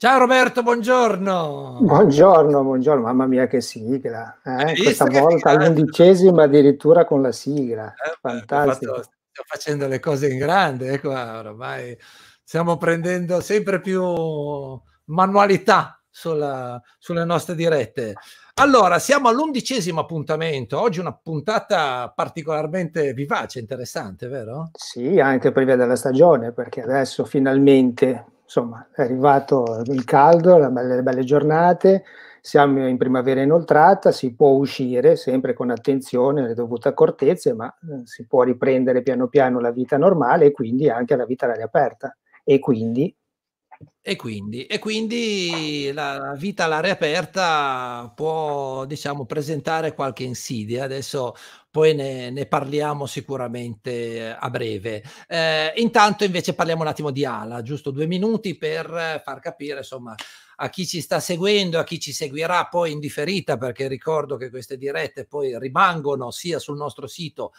Ciao Roberto, buongiorno. Buongiorno, buongiorno, mamma mia che sigla. Eh? Questa volta all'undicesima addirittura con la sigla. Eh, Fantastico. sto facendo le cose in grande, ecco, eh, ormai stiamo prendendo sempre più manualità sulla, sulle nostre dirette. Allora, siamo all'undicesimo appuntamento. Oggi una puntata particolarmente vivace, interessante, vero? Sì, anche prima della stagione, perché adesso finalmente insomma è arrivato il caldo, belle, le belle giornate, siamo in primavera inoltrata, si può uscire sempre con attenzione, le dovute accortezze, ma eh, si può riprendere piano piano la vita normale e quindi anche la vita all'aria aperta e quindi e quindi, e quindi, la vita all'aria aperta può diciamo, presentare qualche insidia. Adesso poi ne, ne parliamo sicuramente a breve. Eh, intanto invece parliamo un attimo di Ala, giusto due minuti per far capire insomma, a chi ci sta seguendo, a chi ci seguirà poi in differita, perché ricordo che queste dirette poi rimangono sia sul nostro sito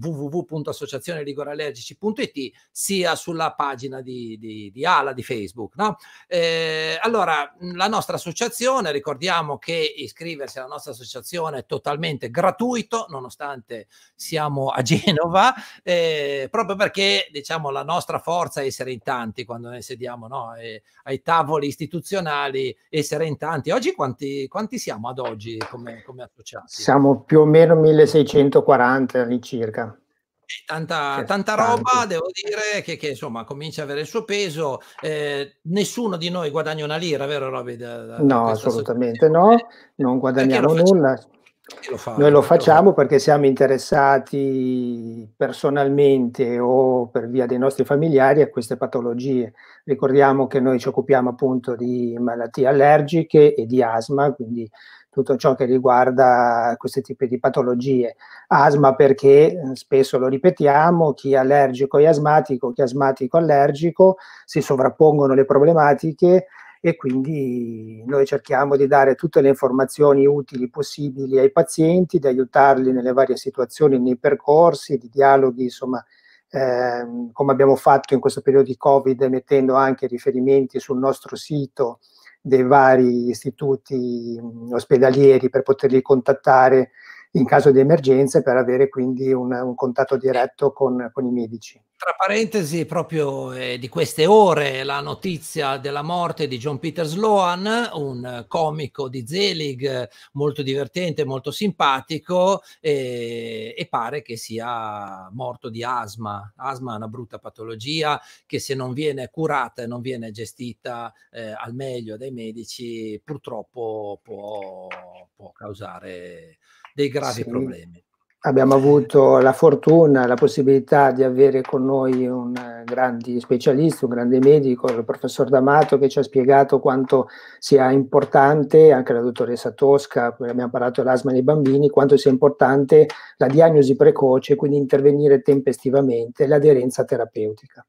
www.associazioneligoreallergici.it sia sulla pagina di, di, di Ala di Facebook. No? Eh, allora, la nostra associazione, ricordiamo che iscriversi alla nostra associazione è totalmente gratuito, nonostante siamo a Genova, eh, proprio perché diciamo la nostra forza è essere in tanti quando noi sediamo no? eh, ai tavoli istituzionali locali, essere in tanti. Oggi quanti, quanti siamo ad oggi come, come, associati? Siamo più o meno 1640 all'incirca. Eh, tanta, cioè, tanta roba, tanti. devo dire, che, che, insomma comincia a avere il suo peso. Eh, nessuno di noi guadagna una lira, vero Roby? no, assolutamente no, non eh, guadagniamo nulla. Facciamo lo fa, Noi lo facciamo lo... perché siamo interessati personalmente o per via dei nostri familiari a queste patologie. Ricordiamo che noi ci occupiamo appunto di malattie allergiche e di asma, quindi tutto ciò che riguarda questi tipi di patologie. Asma perché, eh, spesso lo ripetiamo, chi è allergico è asmatico, chi è asmatico è allergico, si sovrappongono le problematiche e quindi noi cerchiamo di dare tutte le informazioni utili possibili ai pazienti, di aiutarli nelle varie situazioni, nei percorsi, di dialoghi, insomma, eh, come abbiamo fatto in questo periodo di Covid, mettendo anche riferimenti sul nostro sito dei vari istituti ospedalieri per poterli contattare in caso di emergenze per avere quindi un, un contatto diretto con, con, i medici. Tra parentesi, proprio eh, di queste ore la notizia della morte di John Peter Sloan, un comico di Zelig molto divertente, molto simpatico eh, e pare che sia morto di asma. Asma è una brutta patologia che se non viene curata e non viene gestita eh, al meglio dai medici purtroppo può, può causare dei gravi sì. problemi. Abbiamo avuto la fortuna, la possibilità di avere con noi un eh, grande specialista, un grande medico, il professor D'Amato, che ci ha spiegato quanto sia importante, anche la dottoressa Tosca, abbiamo parlato dell'asma nei bambini, quanto sia importante la diagnosi precoce, quindi intervenire tempestivamente, l'aderenza terapeutica.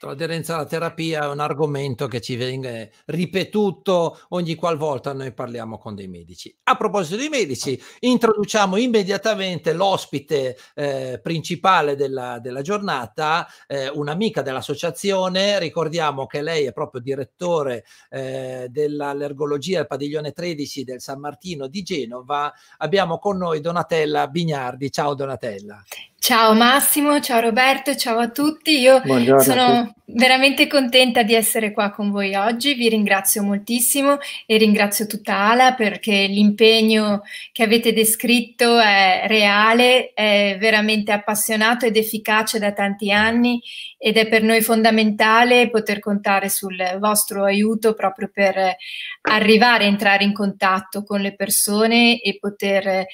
Esatto, l'aderenza alla terapia è un argomento che ci viene ripetuto ogni qualvolta noi parliamo con dei medici. A proposito dei medici, introduciamo immediatamente l'ospite eh, principale della, della giornata, eh, un'amica dell'associazione, ricordiamo che lei è proprio direttore eh, dell'allergologia al padiglione 13 del San Martino di Genova. Abbiamo con noi Donatella Bignardi. Ciao Donatella. Ciao Massimo, ciao Roberto, ciao a tutti. Io Buongiorno sono veramente contenta di essere qua con voi oggi. Vi ringrazio moltissimo e ringrazio tutta Ala perché l'impegno che avete descritto è reale, è veramente appassionato ed efficace da tanti anni ed è per noi fondamentale poter contare sul vostro aiuto proprio per arrivare a entrare in contatto con le persone e poter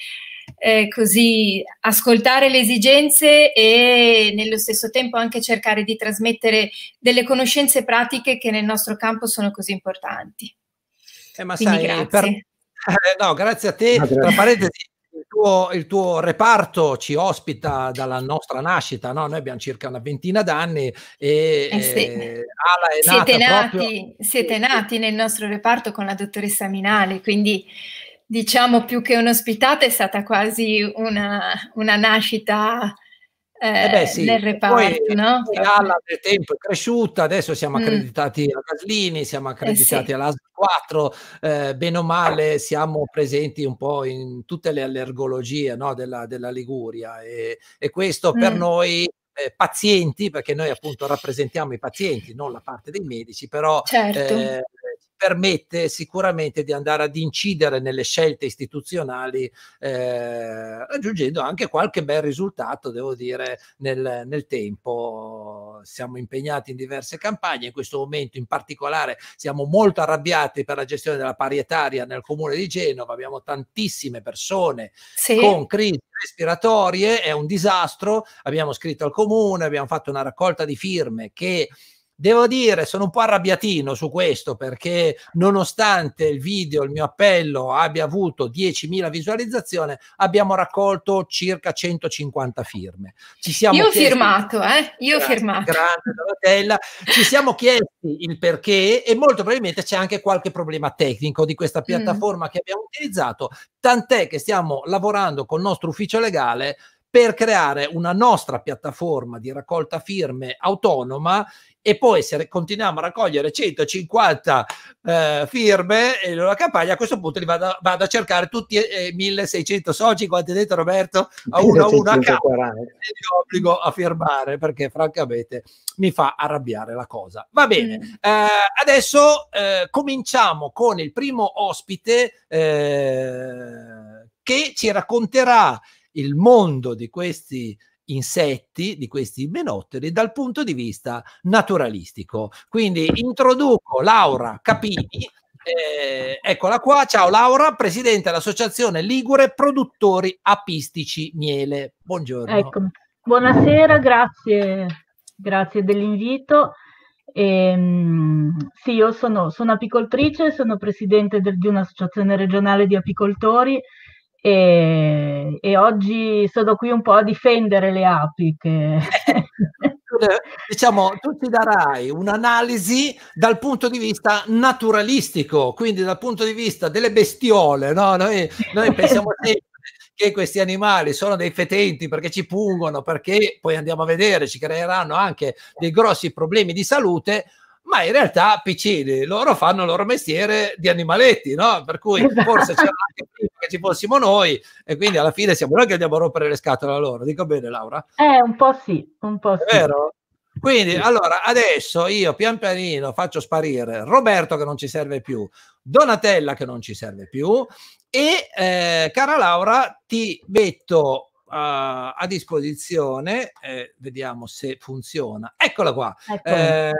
eh, così ascoltare le esigenze e nello stesso tempo anche cercare di trasmettere delle conoscenze pratiche che nel nostro campo sono così importanti. Eh, ma Quindi sai, grazie. Per... Eh, no, grazie a te. Tra parentesi, il tuo, il tuo, reparto ci ospita dalla nostra nascita, no? Noi abbiamo circa una ventina d'anni e eh sì. eh, siete, nati, proprio... siete nati nel nostro reparto con la dottoressa Minale, quindi diciamo più che un'ospitata è stata quasi una, una nascita eh, eh beh, sì. nel reparto. Poi, no? Alla nel tempo è cresciuta, adesso siamo mm. accreditati mm. a Gaslini, siamo eh accreditati eh sì. all'ASL 4, eh, bene o male siamo presenti un po' in tutte le allergologie no, della, della, Liguria e, e questo mm. per noi eh, pazienti, perché noi appunto rappresentiamo i pazienti, non la parte dei medici, però certo. eh, permette sicuramente di andare ad incidere nelle scelte istituzionali, eh, raggiungendo anche qualche bel risultato, devo dire, nel, nel, tempo. Siamo impegnati in diverse campagne, in questo momento in particolare siamo molto arrabbiati per la gestione della parietaria nel comune di Genova, abbiamo tantissime persone sì. con crisi respiratorie, è un disastro, abbiamo scritto al comune, abbiamo fatto una raccolta di firme che Devo dire, sono un po' arrabbiatino su questo perché nonostante il video, il mio appello abbia avuto 10.000 visualizzazioni, abbiamo raccolto circa 150 firme. Ci siamo Io ho chiesti... firmato, eh? Io ho firmato. Grande Donatella. Ci siamo chiesti il perché e molto probabilmente c'è anche qualche problema tecnico di questa mm. piattaforma mm. che abbiamo utilizzato, tant'è che stiamo lavorando con il nostro ufficio legale per creare una nostra piattaforma di raccolta firme autonoma e poi se continuiamo a raccogliere 150 eh, firme e la campagna, a questo punto li vado, vado a cercare tutti e eh, 1600 eh, soci, quanti detto Roberto, a uno a uno a capo e li obbligo a firmare perché francamente mi fa arrabbiare la cosa. Va bene, mm. eh, adesso eh, cominciamo con il primo ospite eh, che ci racconterà il mondo di questi insetti, di questi menotteri, dal punto di vista naturalistico. Quindi introduco Laura Capini, eh, eccola qua, ciao Laura, presidente dell'Associazione Ligure Produttori Apistici Miele. Buongiorno. Ecco. Buonasera, grazie, grazie dell'invito. Ehm, sì, io sono, sono apicoltrice, sono presidente del, di un'associazione regionale di apicoltori e, e, oggi sono qui un po' a difendere le api. Che... diciamo, tu ci darai un'analisi dal punto di vista naturalistico, quindi dal punto di vista delle bestiole. No? Noi, noi pensiamo sempre che questi animali sono dei fetenti perché ci pungono, perché poi andiamo a vedere, ci creeranno anche dei grossi problemi di salute ma in realtà piccini, loro fanno il loro mestiere di animaletti, no? Per cui esatto. forse c'era anche prima che ci fossimo noi e quindi alla fine siamo noi che andiamo a rompere le scatole a loro. Dico bene Laura? Eh, un po' sì, un po' sì. Vero? Quindi sì. allora adesso io pian pianino faccio sparire Roberto che non ci serve più, Donatella che non ci serve più e eh, cara Laura ti metto Uh, a disposizione, eh, vediamo se funziona. Eccola qua, eh,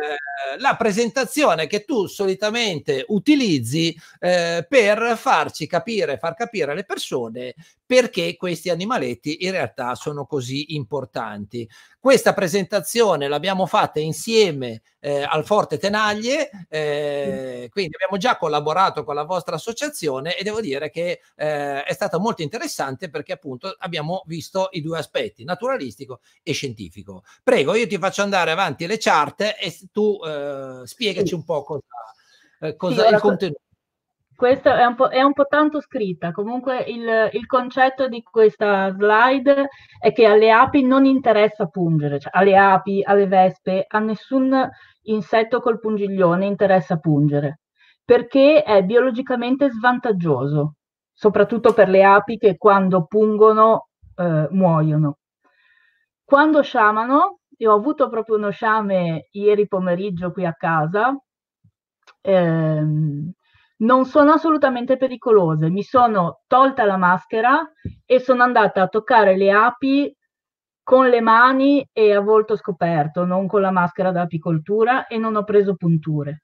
la presentazione che tu solitamente utilizzi eh, per farci capire, far capire alle persone perché questi animaletti in realtà sono così importanti. Questa presentazione l'abbiamo fatta insieme eh, al Forte Tenaglie, eh, quindi abbiamo già collaborato con la vostra associazione e devo dire che eh, è stata molto interessante perché appunto abbiamo visto i due aspetti, naturalistico e scientifico. Prego, io ti faccio andare avanti le chart e tu eh, spiegaci un po' cosa, eh, cosa sì, è il contenuto. Questa è un, po', è un po tanto scritta, comunque il, il, concetto di questa slide è che alle api non interessa pungere, cioè alle api, alle vespe, a nessun insetto col pungiglione interessa pungere, perché è biologicamente svantaggioso, soprattutto per le api che quando pungono eh, muoiono. Quando sciamano, io ho avuto proprio uno sciame ieri pomeriggio qui a casa, ehm, non sono assolutamente pericolose. Mi sono tolta la maschera e sono andata a toccare le api con le mani e a volto scoperto, non con la maschera da apicoltura e non ho preso punture.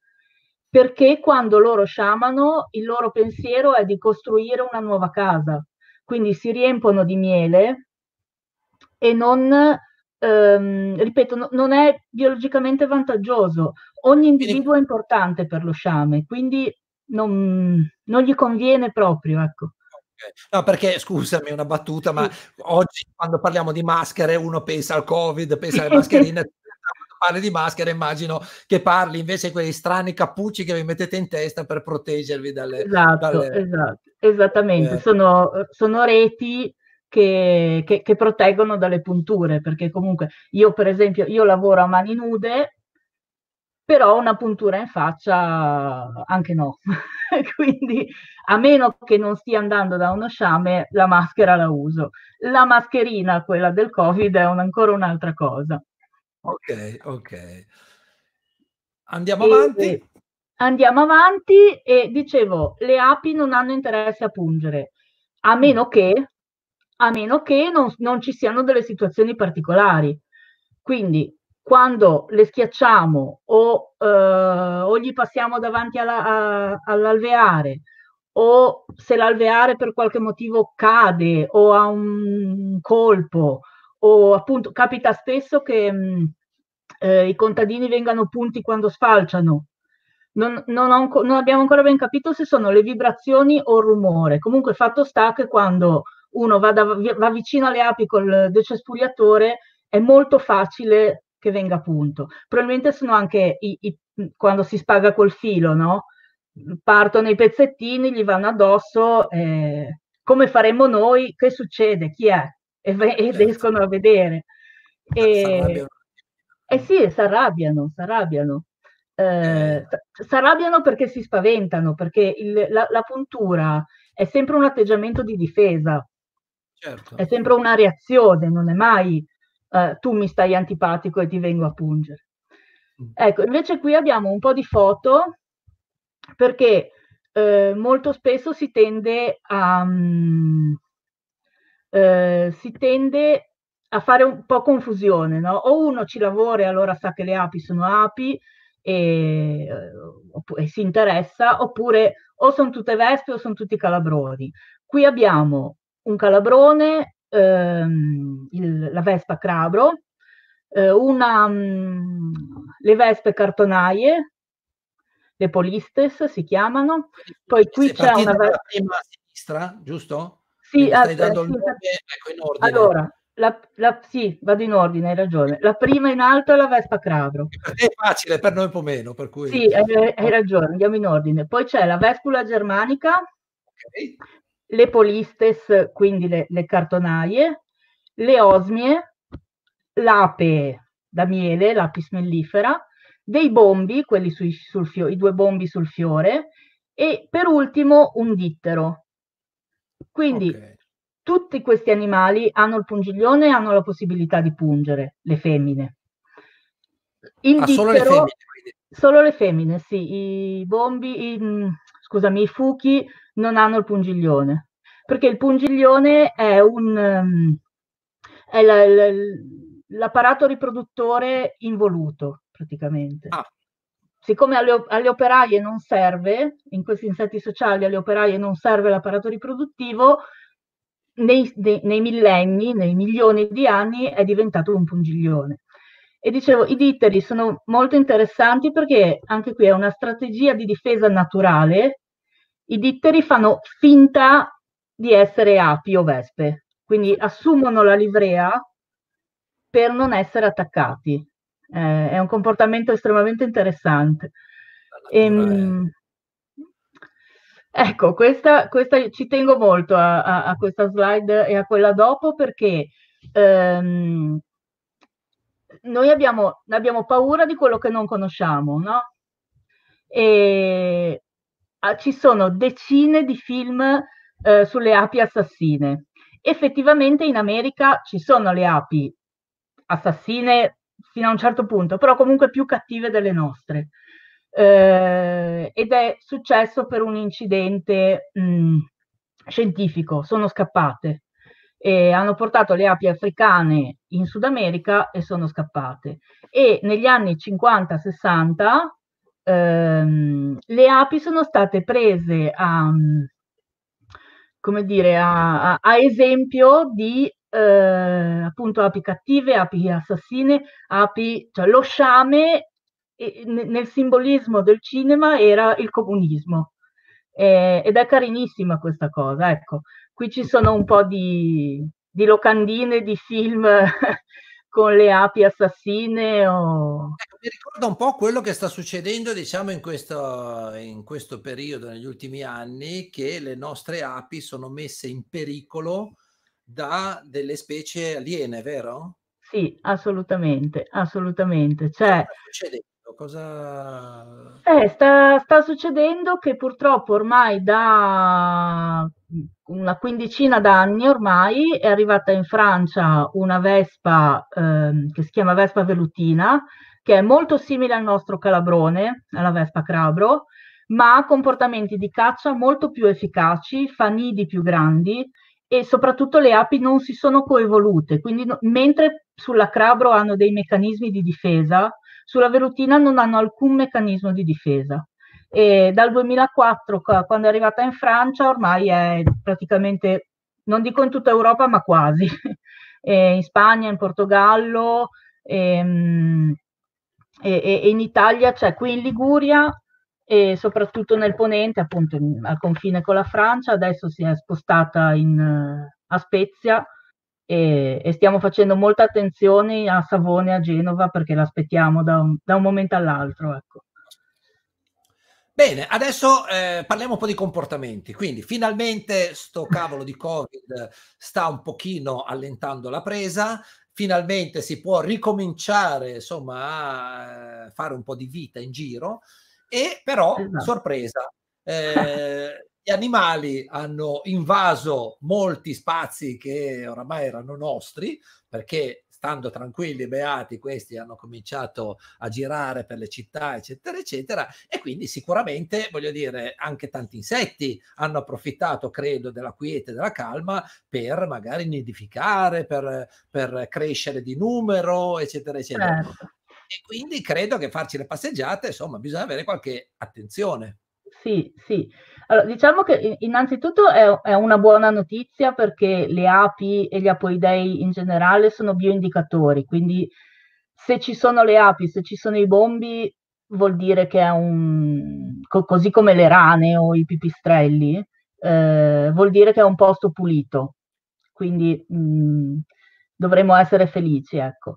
Perché quando loro sciamano il loro pensiero è di costruire una nuova casa, quindi si riempono di miele e non, ehm, ripeto, no, non è biologicamente vantaggioso. Ogni individuo è importante per lo sciame, quindi non, non gli conviene proprio, ecco. No, perché scusami, una battuta, ma sì. oggi quando parliamo di maschere uno pensa al Covid, pensa alle mascherine, parli di maschere immagino che parli invece di quei strani cappucci che vi mettete in testa per proteggervi dalle... Esatto, dalle... esatto esattamente, eh. sono, sono, reti che, che, che proteggono dalle punture, perché comunque io per esempio, io lavoro a mani nude però una puntura in faccia anche no. Quindi a meno che non stia andando da uno sciame, la maschera la uso. La mascherina, quella del Covid, è un, ancora un'altra cosa. Ok, ok. Andiamo e, avanti. Eh, andiamo avanti e dicevo, le api non hanno interesse a pungere, a mm. meno che, a meno che non, non ci siano delle situazioni particolari. Quindi quando le schiacciamo o, eh, o gli passiamo davanti alla, a, all'alveare o se l'alveare per qualche motivo cade o ha un colpo o appunto capita spesso che mh, mm, eh, i contadini vengano punti quando sfalciano. Non, non, ho, non, abbiamo ancora ben capito se sono le vibrazioni o il rumore. Comunque fatto sta che quando uno va, da, va vicino alle api col decespugliatore è molto facile che venga a punto. Probabilmente sono anche i, i, quando si spaga col filo, no? Partono i pezzettini, gli vanno addosso, eh, come faremo noi, che succede, chi è? e certo. escono a vedere. Ah, e, eh sì, si arrabbiano, si arrabbiano. Eh, eh. si arrabbiano perché si spaventano, perché il, la, la, puntura è sempre un atteggiamento di difesa, certo. è sempre una reazione, non è mai eh, tu mi stai antipatico e ti vengo a pungere. Mm. Ecco, invece qui abbiamo un po' di foto perché eh, molto spesso si tende a, um, eh, si tende a fare un po' confusione, no? O uno ci lavora e allora sa che le api sono api e, eh, e si interessa, oppure o sono tutte vespe o sono tutti calabroni. Qui abbiamo un calabrone ehm, il, la Vespa Crabro, eh, una, mh, mm, le Vespe cartonaie, le Polistes si chiamano, poi qui Se c'è una Vespa... prima sinistra, giusto? Sì, ah, stai eh, dando sì, il nome, ecco, in ordine. Allora, la, la, sì, vado in ordine, hai ragione. La prima in alto è la Vespa Crabro. è facile, per noi un po' meno. Per Cui... Sì, hai, hai, ragione, andiamo in ordine. Poi c'è la Vespula Germanica, okay le polistes, quindi le, le cartonaie, le osmie, l'ape da miele, l'apis mellifera, dei bombi, quelli sui, sul fio, i due bombi sul fiore, e per ultimo un dittero. Quindi okay. tutti questi animali hanno il pungiglione e hanno la possibilità di pungere, le femmine. Il ah, dittero, solo le femmine? Solo le femmine, sì. I bombi, i, mm, scusami, i fuchi non hanno il pungiglione, perché il pungiglione è un ehm, è la, la, l'apparato riproduttore involuto praticamente. Ah. Siccome alle, alle, operaie non serve, in questi insetti sociali alle operaie non serve l'apparato riproduttivo, nei, nei, nei millenni, nei milioni di anni è diventato un pungiglione. E dicevo, i ditteri sono molto interessanti perché anche qui è una strategia di difesa naturale i ditteri fanno finta di essere api o vespe, quindi assumono la livrea per non essere attaccati. Eh, è un comportamento estremamente interessante. Ehm, ecco, questa, questa, ci tengo molto a, a, a, questa slide e a quella dopo perché ehm, noi abbiamo, abbiamo, paura di quello che non conosciamo, no? E Ah, ci sono decine di film eh, sulle api assassine. Effettivamente in America ci sono le api assassine fino a un certo punto, però comunque più cattive delle nostre. Eh, ed è successo per un incidente mh, mm, scientifico, sono scappate. E hanno portato le api africane in Sud America e sono scappate. E negli anni 50-60 ehm, le api sono state prese a, mm, come dire, a, a, a esempio di eh, appunto api cattive, api assassine, api, cioè lo sciame nel simbolismo del cinema era il comunismo. Eh, ed è carinissima questa cosa, ecco. Qui ci sono un po' di, di locandine di film con le api assassine o mi ricorda un po' quello che sta succedendo, diciamo, in questo, in questo periodo, negli ultimi anni, che le nostre api sono messe in pericolo da delle specie aliene, vero? Sì, assolutamente, assolutamente. Cioè, Cosa... Eh, sta, sta, succedendo che purtroppo ormai da una quindicina d'anni ormai è arrivata in Francia una vespa eh, che si chiama vespa velutina, che è molto simile al nostro calabrone, alla vespa crabro, ma ha comportamenti di caccia molto più efficaci, fa nidi più grandi e soprattutto le api non si sono coevolute, quindi no, mentre sulla crabro hanno dei meccanismi di difesa, sulla velutina non hanno alcun meccanismo di difesa. E dal 2004, quando è arrivata in Francia, ormai è praticamente, non dico in tutta Europa, ma quasi, in Spagna, in Portogallo, ehm, e, e in Italia, cioè qui in Liguria e soprattutto nel ponente, appunto in, al confine con la Francia, adesso si è spostata in, a Spezia e, e, stiamo facendo molta attenzione a Savone e a Genova perché l'aspettiamo da un, da un momento all'altro. Ecco. Bene, adesso eh, parliamo un po' di comportamenti. Quindi finalmente sto cavolo di Covid sta un pochino allentando la presa finalmente si può ricominciare insomma a eh, fare un po' di vita in giro e però esatto. sorpresa eh, gli animali hanno invaso molti spazi che oramai erano nostri perché stando tranquilli, beati, questi hanno cominciato a girare per le città, eccetera, eccetera, e quindi sicuramente, voglio dire, anche tanti insetti hanno approfittato, credo, della quiete, della calma, per magari nidificare, per, per crescere di numero, eccetera, eccetera. Certo. E quindi credo che farci le passeggiate, insomma, bisogna avere qualche attenzione. Sì, sì. Allora, diciamo che innanzitutto è, è, una buona notizia perché le api e gli apoidei in generale sono bioindicatori, quindi se ci sono le api, se ci sono i bombi, vuol dire che è un, co- così come le rane o i pipistrelli, eh, vuol dire che è un posto pulito, quindi mh, mm, dovremmo essere felici, ecco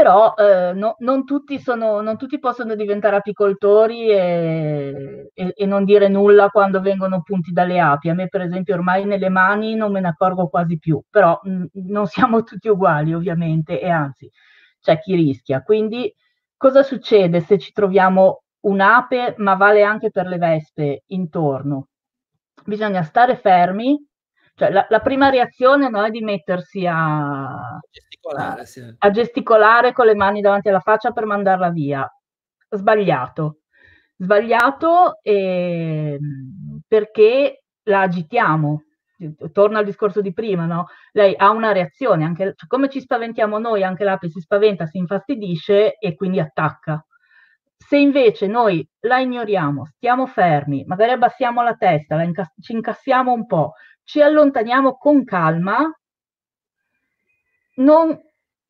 però eh, no, non, tutti sono, non, tutti possono diventare apicoltori e, e, e, non dire nulla quando vengono punti dalle api. A me, per esempio, ormai nelle mani non me ne accorgo quasi più, però mh, mm, non siamo tutti uguali, ovviamente, e anzi, c'è chi rischia. Quindi, cosa succede se ci troviamo un'ape, ma vale anche per le vespe, intorno? Bisogna stare fermi, cioè la, la, prima reazione no, è di mettersi a, gesticolare, sì. a gesticolare con le mani davanti alla faccia per mandarla via. Sbagliato. Sbagliato eh, perché la agitiamo. Torna al discorso di prima, no? Lei ha una reazione, anche, cioè, come ci spaventiamo noi, anche l'ape si spaventa, si infastidisce e quindi attacca. Se invece noi la ignoriamo, stiamo fermi, magari abbassiamo la testa, la inca- ci incassiamo un po', ci allontaniamo con calma, non,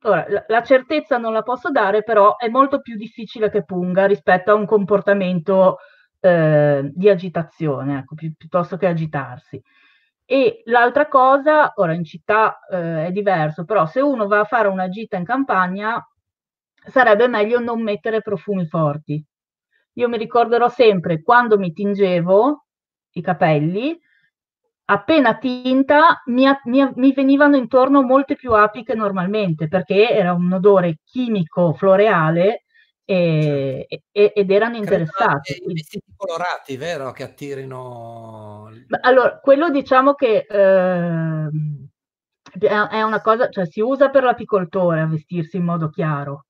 ora, la certezza non la posso dare, però è molto più difficile che punga rispetto a un comportamento eh, di agitazione, ecco, pi- piuttosto che agitarsi. E l'altra cosa, ora in città eh, è diverso, però se uno va a fare una gita in campagna sarebbe meglio non mettere profumi forti. Io mi ricorderò sempre quando mi tingevo i capelli, appena tinta mi, mi, mi, venivano intorno molte più api che normalmente perché era un odore chimico floreale e, certo. e, ed erano interessati. I vestiti colorati, vero? Che attirino... Allora, quello diciamo che eh, è una cosa, cioè si usa per l'apicoltore a vestirsi in modo chiaro.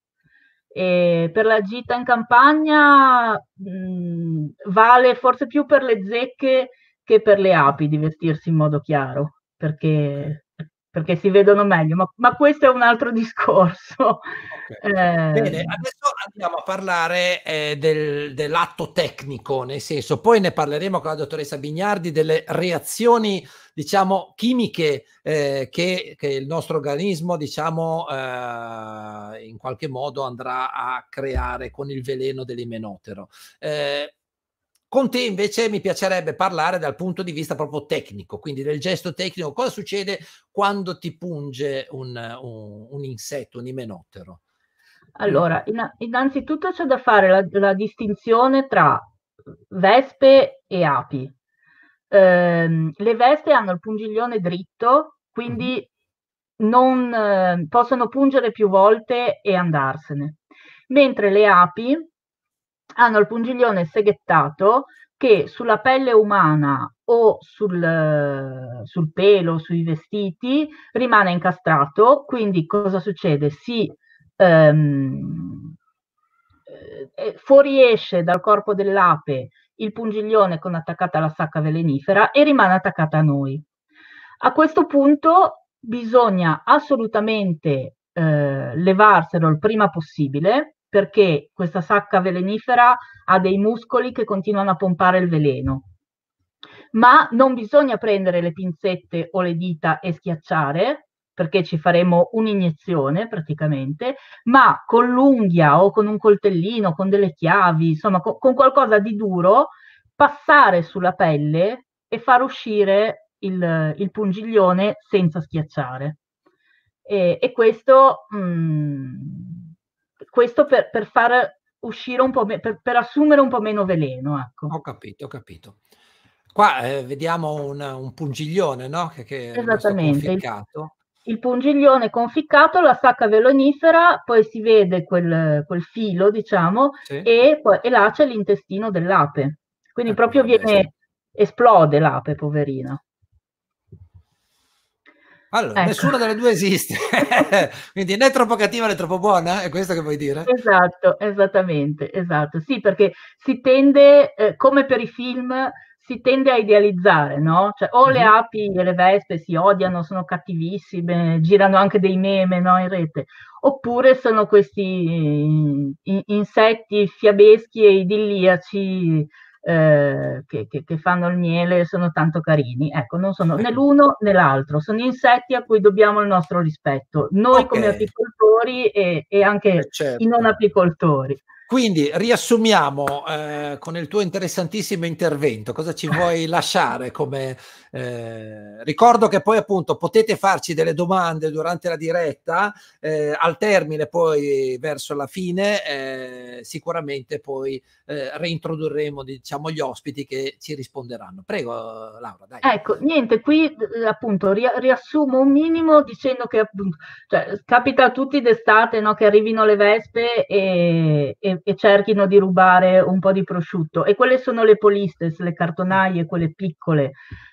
E per la gita in campagna mh, mhmm, vale forse più per le zecche che per le api di vestirsi in modo chiaro, perché, perché si vedono meglio, ma, ma, questo è un altro discorso. Okay. Eh, Bene, adesso andiamo a parlare eh, del, dell'atto tecnico, nel senso, poi ne parleremo con la dottoressa Bignardi delle reazioni, diciamo, chimiche eh, che, che, il nostro organismo, diciamo, eh, in qualche modo andrà a creare con il veleno dell'imenotero. Eh, con te invece mi piacerebbe parlare dal punto di vista proprio tecnico, quindi del gesto tecnico. Cosa succede quando ti punge un, un, un insetto, un imenottero? Allora, innanzitutto c'è da fare la, la distinzione tra vespe e api. Eh, le vespe hanno il pungiglione dritto, quindi mhm. non, eh, possono pungere più volte e andarsene, mentre le api hanno il pungiglione seghettato che sulla pelle umana o sul, sul pelo, sui vestiti, rimane incastrato. Quindi cosa succede? Si ehm, eh, eh, fuoriesce dal corpo dell'ape il pungiglione con attaccata la sacca velenifera e rimane attaccata a noi. A questo punto bisogna assolutamente eh, levarselo il prima possibile perché questa sacca velenifera ha dei muscoli che continuano a pompare il veleno. Ma non bisogna prendere le pinzette o le dita e schiacciare, perché ci faremo un'iniezione praticamente, ma con l'unghia o con un coltellino, con delle chiavi, insomma co- con qualcosa di duro, passare sulla pelle e far uscire il, il pungiglione senza schiacciare. E, e questo mh, mm, questo per, per far uscire un po', me- per, per, assumere un po' meno veleno. Ecco. Ho capito, ho capito. Qua eh, vediamo un, un, pungiglione, no? Che, che Esattamente. Il, il, pungiglione conficcato, la sacca velonifera, poi si vede quel, quel filo, diciamo, sì. e, e, là c'è l'intestino dell'ape. Quindi ecco, proprio viene, sì. esplode l'ape, poverina. Allora, ecco. nessuna delle due esiste, quindi né troppo cattiva né troppo buona, è questo che vuoi dire? Esatto, esattamente, esatto. Sì, perché si tende, eh, come per i film, si tende a idealizzare, no? Cioè, o le mhm. api e le vespe si odiano, sono cattivissime, girano anche dei meme no, in rete, oppure sono questi eh, insetti fiabeschi e idilliaci eh, che, che, che, fanno il miele sono tanto carini. Ecco, non sono né l'uno né l'altro, sono insetti a cui dobbiamo il nostro rispetto, noi okay. come apicoltori e, e anche eh, certo. i non apicoltori. Quindi riassumiamo eh, con il tuo interessantissimo intervento, cosa ci vuoi lasciare come... Eh, ricordo che poi appunto potete farci delle domande durante la diretta, eh, al termine poi verso la fine eh, sicuramente poi eh, reintrodurremo diciamo gli ospiti che ci risponderanno. Prego Laura, dai. Ecco, niente, qui eh, appunto ri- riassumo un minimo dicendo che appunto, cioè, capita a tutti d'estate no, che arrivino le vespe e, e che, cerchino di rubare un po' di prosciutto. E quelle sono le polistes, le cartonaie, quelle piccole.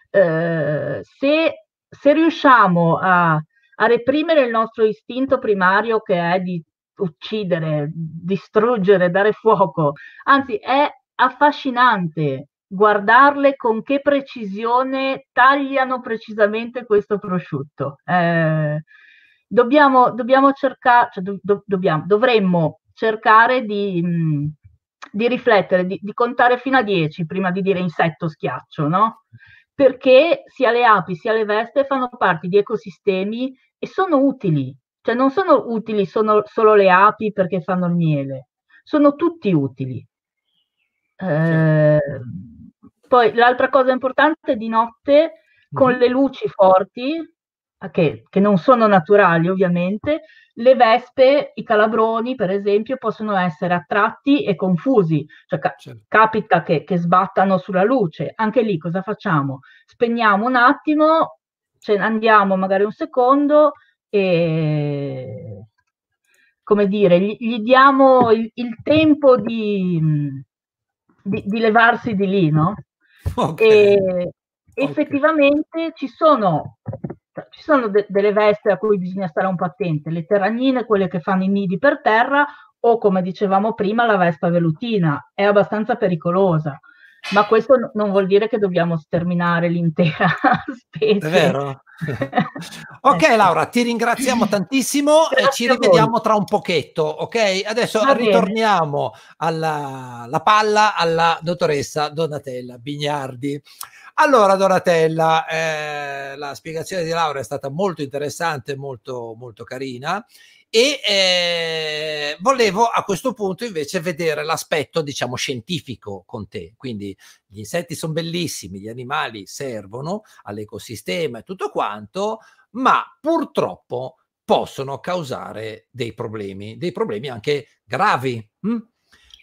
Eh, se, se, riusciamo a, a reprimere il nostro istinto primario che è di uccidere, distruggere, dare fuoco, anzi è affascinante guardarle con che precisione tagliano precisamente questo prosciutto. Eh, dobbiamo, dobbiamo cercare, cioè do, do, dobbiamo, dovremmo cercare di, di riflettere, di, di, contare fino a 10 prima di dire insetto schiaccio, no? Perché sia le api sia le veste fanno parte di ecosistemi e sono utili, cioè non sono utili sono solo le api perché fanno il miele, sono tutti utili. Eh, poi l'altra cosa importante è di notte con mhm. le luci forti che, che, non sono naturali ovviamente, le vespe, i calabroni per esempio, possono essere attratti e confusi, cioè ca- certo. capita che, che, sbattano sulla luce. Anche lì cosa facciamo? Spegniamo un attimo, ce ne andiamo magari un secondo e, come dire, gli, gli diamo il, il tempo di, di, di, levarsi di lì, no? Okay. E, okay. Effettivamente ci sono ci sono de- delle veste a cui bisogna stare un po' attenti, le terragnine, quelle che fanno i nidi per terra o come dicevamo prima la vespa velutina, è abbastanza pericolosa ma questo n- non vuol dire che dobbiamo sterminare l'intera specie. È vero. ok ecco. Laura, ti ringraziamo tantissimo e ci rivediamo tra un pochetto, ok? Adesso Va ritorniamo alla, alla palla alla dottoressa Donatella Bignardi. Allora Donatella, eh, la spiegazione di Laura è stata molto interessante, molto, molto carina e eh, volevo a questo punto invece vedere l'aspetto diciamo scientifico con te quindi gli insetti sono bellissimi gli animali servono all'ecosistema e tutto quanto ma purtroppo possono causare dei problemi dei problemi anche gravi hm?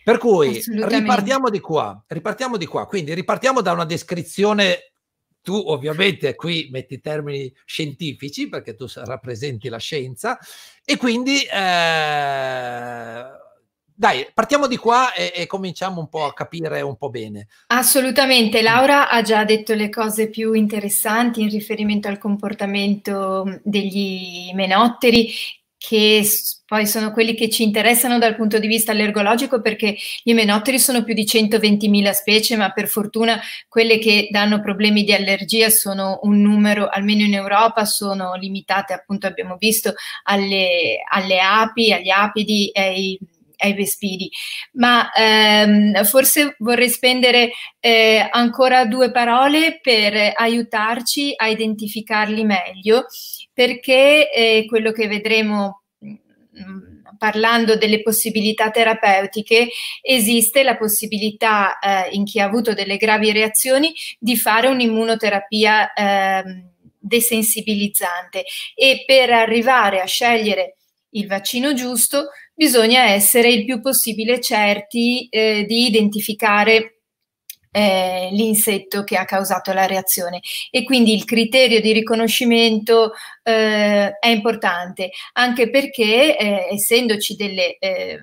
per cui ripartiamo di qua ripartiamo di qua quindi ripartiamo da una descrizione tu ovviamente qui metti termini scientifici perché tu rappresenti la scienza e quindi eh, dai, partiamo di qua e, e, cominciamo un po' a capire un po' bene. Assolutamente, mm. Laura ha già detto le cose più interessanti in riferimento al comportamento mm, degli menotteri che poi sono quelli che ci interessano dal punto di vista allergologico perché gli emenotteri sono più di 120.000 specie, ma per fortuna quelle che danno problemi di allergia sono un numero, almeno in Europa, sono limitate, appunto abbiamo visto, alle, alle api, agli apidi e ai ai vespidi. Ma ehm, forse vorrei spendere eh, ancora due parole per aiutarci a identificarli meglio perché eh, quello che vedremo mm, parlando delle possibilità terapeutiche, esiste la possibilità eh, in chi ha avuto delle gravi reazioni di fare un'immunoterapia eh, desensibilizzante e per arrivare a scegliere il vaccino giusto bisogna essere il più possibile certi eh, di identificare eh, l'insetto che ha causato la reazione e quindi il criterio di riconoscimento eh, è importante anche perché eh, essendoci delle eh,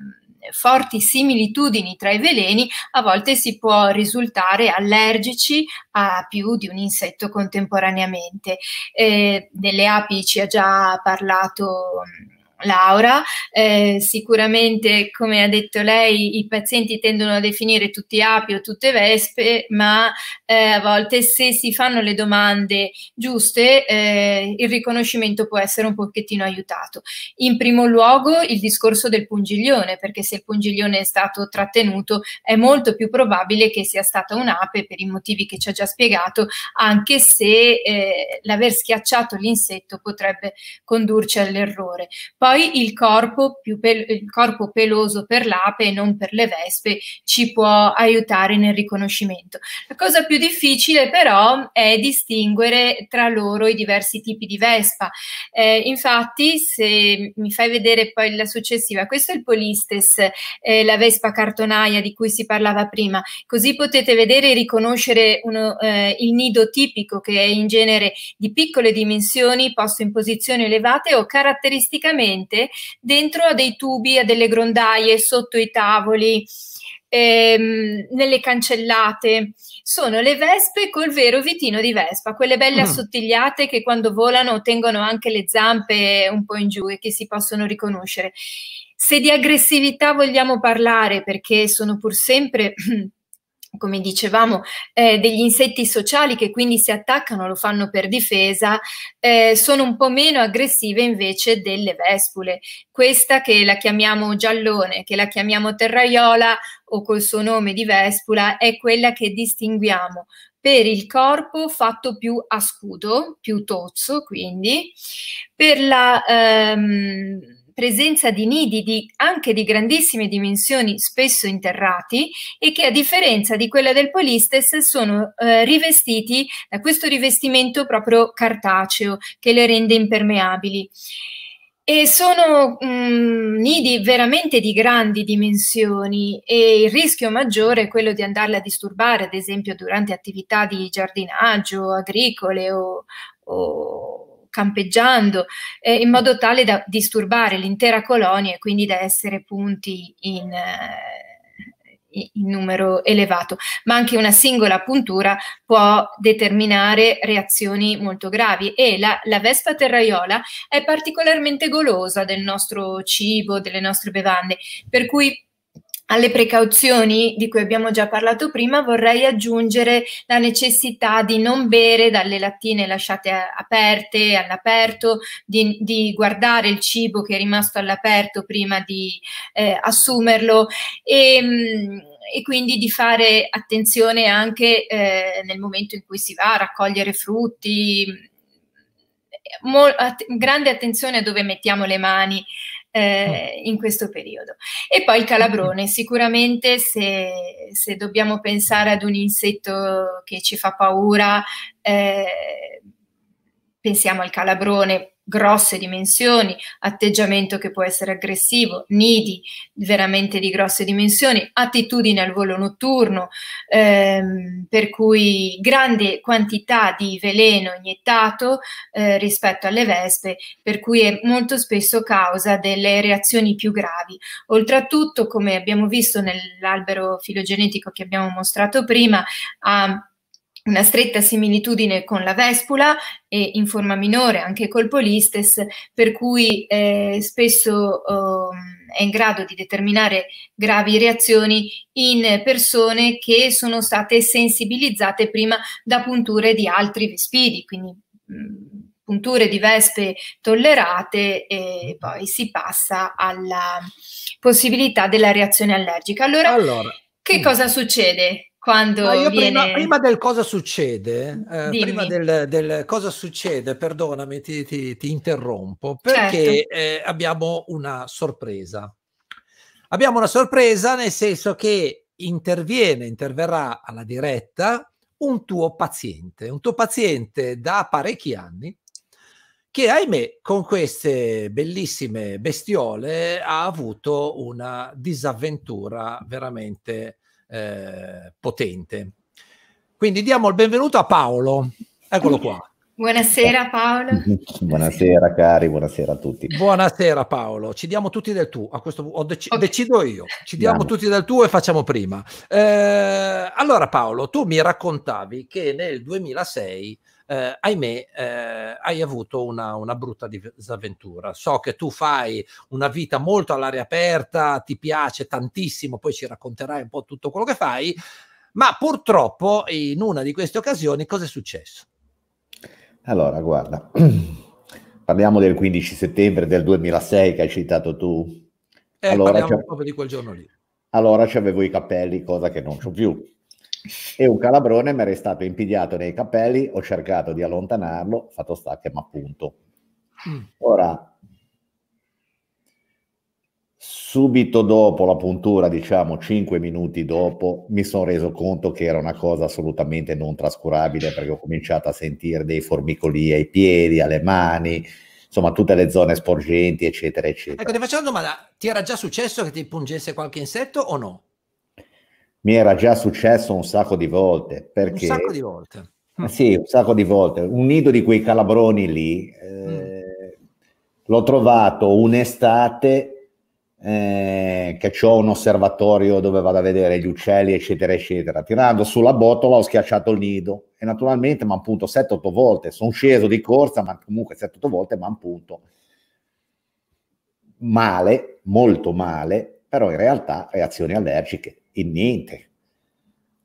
forti similitudini tra i veleni, a volte si può risultare allergici a più di un insetto contemporaneamente. Eh, delle api ci ha già parlato mm, Laura, eh, sicuramente come ha detto lei i pazienti tendono a definire tutti api o tutte vespe, ma eh, a volte se si fanno le domande giuste eh, il riconoscimento può essere un pochettino aiutato. In primo luogo il discorso del pungiglione, perché se il pungiglione è stato trattenuto è molto più probabile che sia stata un'ape per i motivi che ci ha già spiegato, anche se eh, l'aver schiacciato l'insetto potrebbe condurci all'errore. Poi il corpo, pel- il corpo peloso per l'ape e non per le vespe ci può aiutare nel riconoscimento. La cosa più difficile però è distinguere tra loro i diversi tipi di vespa. Eh, infatti, se mi fai vedere poi la successiva, questo è il polistes, eh, la vespa cartonaia di cui si parlava prima, così potete vedere e riconoscere uno, eh, il nido tipico che è in genere di piccole dimensioni, posto in posizioni elevate o caratteristicamente presente dentro a dei tubi, a delle grondaie, sotto i tavoli, ehm, nelle cancellate. Sono le vespe col vero vitino di vespa, quelle belle mm. assottigliate che quando volano tengono anche le zampe un po' in giù e che si possono riconoscere. Se di aggressività vogliamo parlare, perché sono pur sempre come dicevamo, eh, degli insetti sociali che quindi si attaccano, lo fanno per difesa, eh, sono un po' meno aggressive invece delle vespule. Questa che la chiamiamo giallone, che la chiamiamo terraiola o col suo nome di vespula, è quella che distinguiamo per il corpo fatto più a scudo, più tozzo quindi, per la... Ehm, presenza di nidi di, anche di grandissime dimensioni, spesso interrati, e che a differenza di quella del polistes sono eh, rivestiti da questo rivestimento proprio cartaceo che le rende impermeabili. E sono mh, mm, nidi veramente di grandi dimensioni e il rischio maggiore è quello di andarle a disturbare, ad esempio durante attività di giardinaggio, agricole o, o campeggiando eh, in mm. modo tale da disturbare l'intera colonia e quindi da essere punti in, eh, in numero elevato, ma anche una singola puntura può determinare reazioni molto gravi e la, la vespa terraiola è particolarmente golosa del nostro cibo, delle nostre bevande, per cui alle precauzioni di cui abbiamo già parlato prima vorrei aggiungere la necessità di non bere dalle lattine lasciate aperte, all'aperto, di, di guardare il cibo che è rimasto all'aperto prima di eh, assumerlo e, mm, e, quindi di fare attenzione anche eh, nel momento in cui si va a raccogliere frutti, mm, Mol, att grande attenzione a dove mettiamo le mani eh, mm. in questo periodo. E poi il mm-hmm. calabrone, sicuramente se, se, dobbiamo pensare ad un insetto che ci fa paura, eh, pensiamo al calabrone, grosse dimensioni, atteggiamento che può essere aggressivo, nidi veramente di grosse dimensioni, attitudine al volo notturno, ehm, per cui grande quantità di veleno iniettato eh, rispetto alle vespe, per cui è molto spesso causa delle reazioni più gravi. Oltretutto, come abbiamo visto nell'albero filogenetico che abbiamo mostrato prima, ha una stretta similitudine con la Vespula e in forma minore anche col Polistes, per cui eh, spesso eh, è in grado di determinare gravi reazioni in persone che sono state sensibilizzate prima da punture di altri vespidi, quindi mm, punture di vespe tollerate e poi si passa alla possibilità della reazione allergica. Allora, allora che mm. cosa succede? Quando viene... prima, prima, del cosa succede, eh, prima del, del, cosa succede, perdonami, ti, ti, ti interrompo, perché certo. eh, abbiamo una sorpresa. Abbiamo una sorpresa nel senso che interviene, interverrà alla diretta un tuo paziente, un tuo paziente da parecchi anni, che ahimè con queste bellissime bestiole ha avuto una disavventura veramente eh, potente. Quindi diamo il benvenuto a Paolo. Eccolo qua. Buonasera Paolo. buonasera cari, buonasera a tutti. Buonasera Paolo, ci diamo tutti del tu. A questo punto dec- okay. decido io, ci diamo Andiamo. tutti del tu e facciamo prima. Eh, allora Paolo, tu mi raccontavi che nel 2006 eh, ahimè, eh, hai avuto una, una, brutta disavventura. So che tu fai una vita molto all'aria aperta, ti piace tantissimo, poi ci racconterai un po' tutto quello che fai, ma purtroppo in una di queste occasioni cosa è successo? Allora, guarda, parliamo del 15 settembre del 2006 che hai citato tu. Eh, allora, parliamo proprio di quel giorno lì. Allora avevo i capelli, cosa che non ho più e un calabrone mi era stato impigliato nei capelli, ho cercato di allontanarlo, fatto sta che mi appunto. Mm. Ora, subito dopo la puntura, diciamo 5 minuti dopo, mi sono reso conto che era una cosa assolutamente non trascurabile perché ho cominciato a sentire dei formicoli ai piedi, alle mani, insomma tutte le zone sporgenti, eccetera, eccetera. Ecco, ti faccio una domanda, ti era già successo che ti pungesse qualche insetto o no? mi era già successo un sacco di volte. Perché, un sacco di volte. Eh, mm. Sì, un sacco di volte. Un nido di quei calabroni lì eh, mm. l'ho trovato un'estate eh, che ho un osservatorio dove vado a vedere gli uccelli, eccetera, eccetera. Tirando sulla botola ho schiacciato il nido e naturalmente, mi ma appunto 7-8 volte. Sono sceso di corsa, ma comunque 7-8 volte, ma appunto male, molto male, però in realtà reazioni allergiche in niente.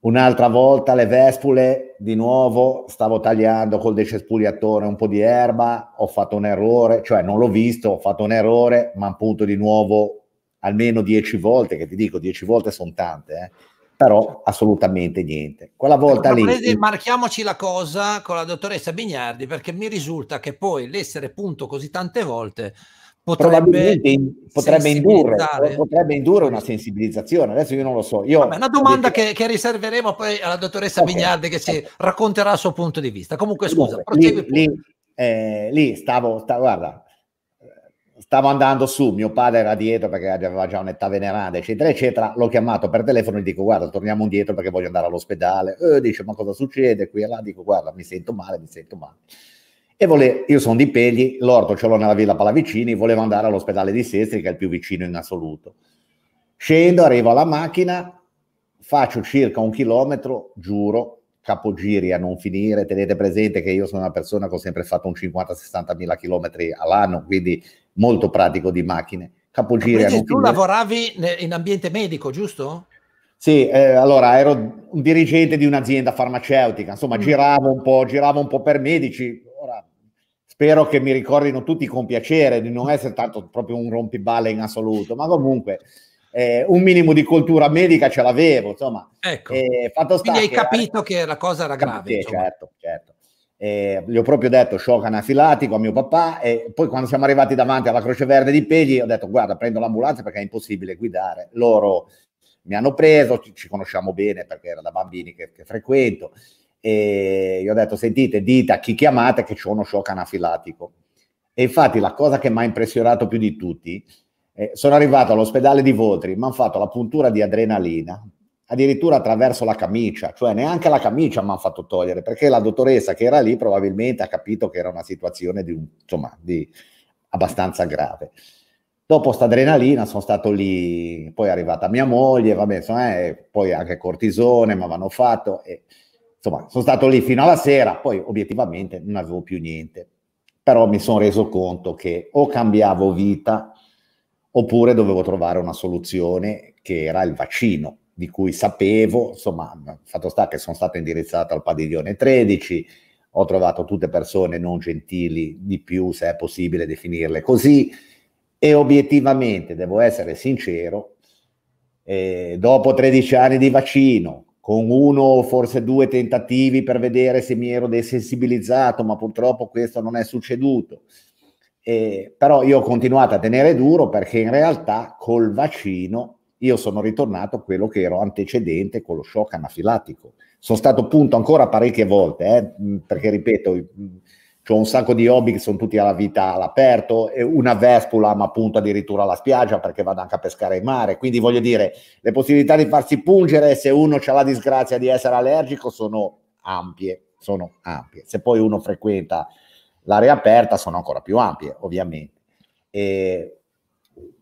Un'altra volta le vespule, di nuovo stavo tagliando col decespugliatore un po' di erba, ho fatto un errore, cioè non l'ho visto, ho fatto un errore, ma appunto di nuovo almeno dieci volte, che ti dico dieci volte sono tante, eh? però assolutamente niente. Quella ecco, volta lì... Prese, marchiamoci la cosa con la dottoressa Bignardi perché mi risulta che poi l'essere punto così tante volte potrebbe, potrebbe indurre, eh, potrebbe indurre una sensibilizzazione. Adesso io non lo so. Io Vabbè, una domanda detto... che, che, riserveremo poi alla dottoressa okay. Bignardi che ci racconterà il suo punto di vista. Comunque, scusa, lì, lì, eh, lì stavo, stavo, guarda, eh, stavo andando su, mio padre era dietro perché aveva già un'età veneranda, eccetera, eccetera. L'ho chiamato per telefono e gli dico: Guarda, torniamo indietro perché voglio andare all'ospedale. E eh, dice: Ma cosa succede qui e là? Dico: Guarda, mi sento male, mi sento male e vole- io sono di Pegli, l'orto ce l'ho nella Villa Palavicini, volevo andare all'ospedale di Sestri che è il più vicino in assoluto. Scendo, arrivo alla macchina, faccio circa un chilometro, giuro, capogiri a non finire, tenete presente che io sono una persona che ho sempre fatto un 50-60 mila chilometri all'anno, quindi molto pratico di macchine. Capogiri quindi a non tu finire. lavoravi in ambiente medico, giusto? Sì, eh, allora ero un dirigente di un'azienda farmaceutica, insomma mm. giravo un po', giravo un po' per medici, ora spero che mi ricordino tutti con piacere di non essere tanto proprio un rompiballe in assoluto, ma comunque eh, un minimo di cultura medica ce l'avevo, insomma. Ecco. Eh, fatto Quindi hai che capito era, che la cosa era grave. Sì, certo, certo. Eh, gli ho proprio detto shock anafilatico a mio papà e poi quando siamo arrivati davanti alla Croce Verde di Pegli ho detto guarda prendo l'ambulanza perché è impossibile guidare. Loro mi hanno preso, ci, ci conosciamo bene perché era da bambini che, che frequento e io ho detto sentite dite a chi chiamate che c'è uno shock anafilatico e infatti la cosa che mi ha impressionato più di tutti eh, sono arrivato all'ospedale di Votri mi hanno fatto la puntura di adrenalina addirittura attraverso la camicia cioè neanche la camicia mi hanno fatto togliere perché la dottoressa che era lì probabilmente ha capito che era una situazione di, insomma, di abbastanza grave Dopo sta adrenalina sono stato lì, poi è arrivata mia moglie, vabbè, insomma, eh, poi anche cortisone, ma vanno fatto. E, eh insomma, sono stato lì fino alla sera, poi obiettivamente non avevo più niente, però mi sono reso conto che o cambiavo vita oppure dovevo trovare una soluzione che era il vaccino, di cui sapevo, insomma, fatto sta che sono stato indirizzato al padiglione 13, ho trovato tutte persone non gentili di più, se è possibile definirle così, e obiettivamente, devo essere sincero, eh, dopo 13 anni di vaccino, con uno o forse due tentativi per vedere se mi ero desensibilizzato, ma purtroppo questo non è succeduto. Eh, però io ho continuato a tenere duro perché in realtà col vaccino io sono ritornato a quello che ero antecedente con lo shock anafilattico. Sono stato punto ancora parecchie volte, eh, perché ripeto, ho un sacco di hobby che sono tutti alla vita all'aperto, e una vespola ma appunto addirittura alla spiaggia perché vado anche a pescare in mare, quindi voglio dire le possibilità di farsi pungere se uno ha la disgrazia di essere allergico sono ampie, sono ampie, se poi uno frequenta l'area aperta sono ancora più ampie ovviamente. E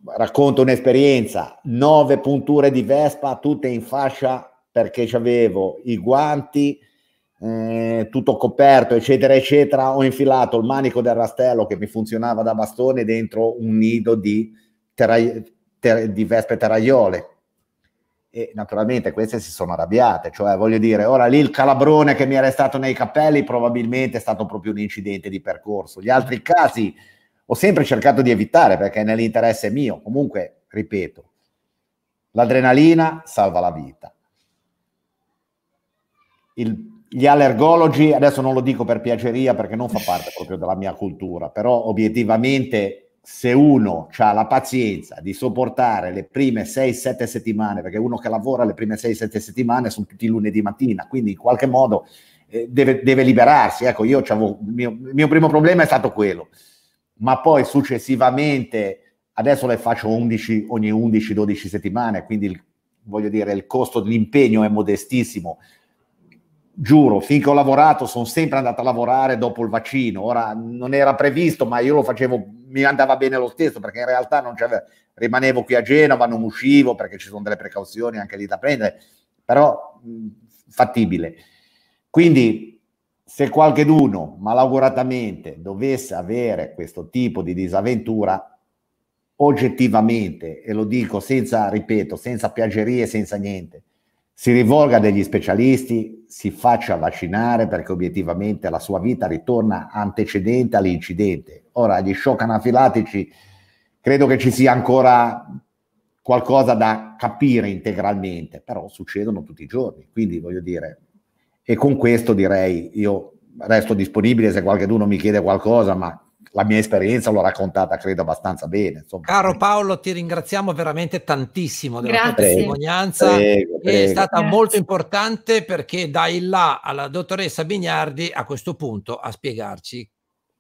racconto un'esperienza, nove punture di Vespa tutte in fascia perché avevo i guanti, eh, tutto coperto, eccetera, eccetera, ho infilato il manico del rastello che mi funzionava da bastone dentro un nido di, terra- ter- di vespe terraiole. E naturalmente queste si sono arrabbiate, cioè voglio dire, ora lì il calabrone che mi era stato nei capelli probabilmente è stato proprio un incidente di percorso. Gli altri casi ho sempre cercato di evitare perché è nell'interesse mio. Comunque, ripeto, l'adrenalina salva la vita. Il gli allergologi, adesso non lo dico per piaceria perché non fa parte proprio della mia cultura, però obiettivamente se uno ha la pazienza di sopportare le prime 6-7 settimane, perché uno che lavora le prime 6-7 settimane sono tutti lunedì mattina, quindi in qualche modo eh, deve, deve, liberarsi. Ecco, io il mio, mio primo problema è stato quello, ma poi successivamente, adesso le faccio 11, ogni 11-12 settimane, quindi il, voglio dire il costo dell'impegno è modestissimo giuro, finché ho lavorato sono sempre andato a lavorare dopo il vaccino, ora non era previsto, ma io lo facevo, mi andava bene lo stesso perché in realtà non c'era, rimanevo qui a Genova, non uscivo perché ci sono delle precauzioni anche lì da prendere, però mh, fattibile. Quindi se qualcheduno malauguratamente dovesse avere questo tipo di disavventura, oggettivamente, e lo dico senza, ripeto, senza piaggerie, senza niente, si rivolga a degli specialisti, si faccia vaccinare perché obiettivamente la sua vita ritorna antecedente all'incidente. Ora, gli shock anafilatici, credo che ci sia ancora qualcosa da capire integralmente, però succedono tutti i giorni, quindi voglio dire, e con questo direi io resto disponibile se qualcuno mi chiede qualcosa, ma la mia esperienza l'ho raccontata credo abbastanza bene. Insomma. Caro Paolo, ti ringraziamo veramente tantissimo della Grazie. tua testimonianza, prego, prego, è stata Grazie. molto importante perché dai là alla dottoressa Bignardi a questo punto a spiegarci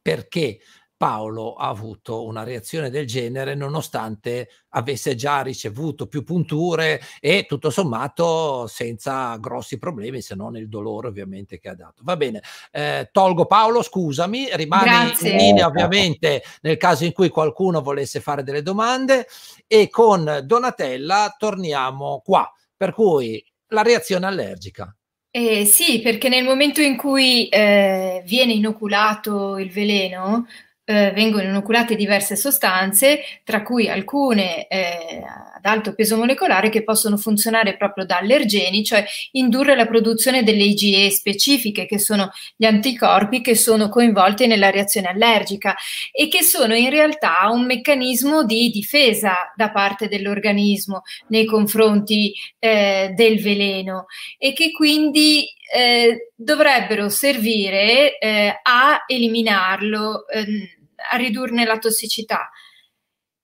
perché Paolo ha avuto una reazione del genere nonostante avesse già ricevuto più punture e tutto sommato senza grossi problemi se non il dolore ovviamente che ha dato. Va bene, eh, tolgo Paolo, scusami, rimani Grazie. in linea ovviamente nel caso in cui qualcuno volesse fare delle domande e con Donatella torniamo qua, per cui la reazione allergica. Eh, sì, perché nel momento in cui eh, viene inoculato il veleno, eh, vengono inoculate diverse sostanze, tra cui alcune eh, ad alto peso molecolare che possono funzionare proprio da allergeni, cioè indurre la produzione delle IgE specifiche, che sono gli anticorpi che sono coinvolti nella reazione allergica e che sono in realtà un meccanismo di difesa da parte dell'organismo nei confronti eh, del veleno e che quindi eh, dovrebbero servire eh, a eliminarlo ehm, a ridurne la tossicità.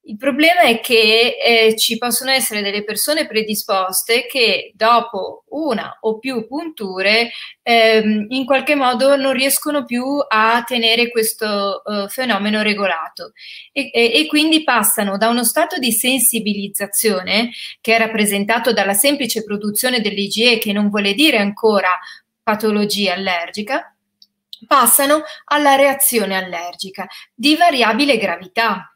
Il problema è che eh, ci possono essere delle persone predisposte che dopo una o più punture ehm, in qualche modo non riescono più a tenere questo eh, fenomeno regolato e, e, e, quindi passano da uno stato di sensibilizzazione che è rappresentato dalla semplice produzione dell'IgE che non vuole dire ancora patologia allergica passano alla reazione allergica di variabile gravità.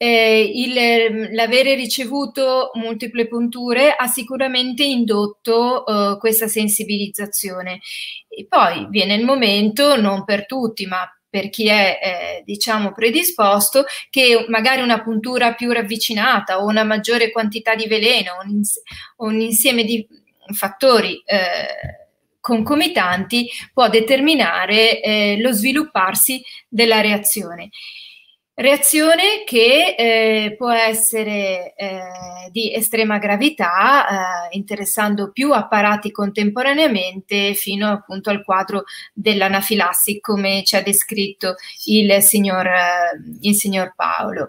Eh, il, ehm, l'avere ricevuto multiple punture ha sicuramente indotto eh, questa sensibilizzazione. E poi viene il momento, non per tutti, ma per chi è eh, diciamo predisposto che magari una puntura più ravvicinata o una maggiore quantità di veleno un, ins- un insieme di fattori eh, concomitanti può determinare eh, lo svilupparsi della reazione. Reazione che eh, può essere eh, di estrema gravità, eh, interessando più apparati contemporaneamente fino appunto al quadro dell'anafilassi, come ci ha descritto il signor, eh, il signor Paolo.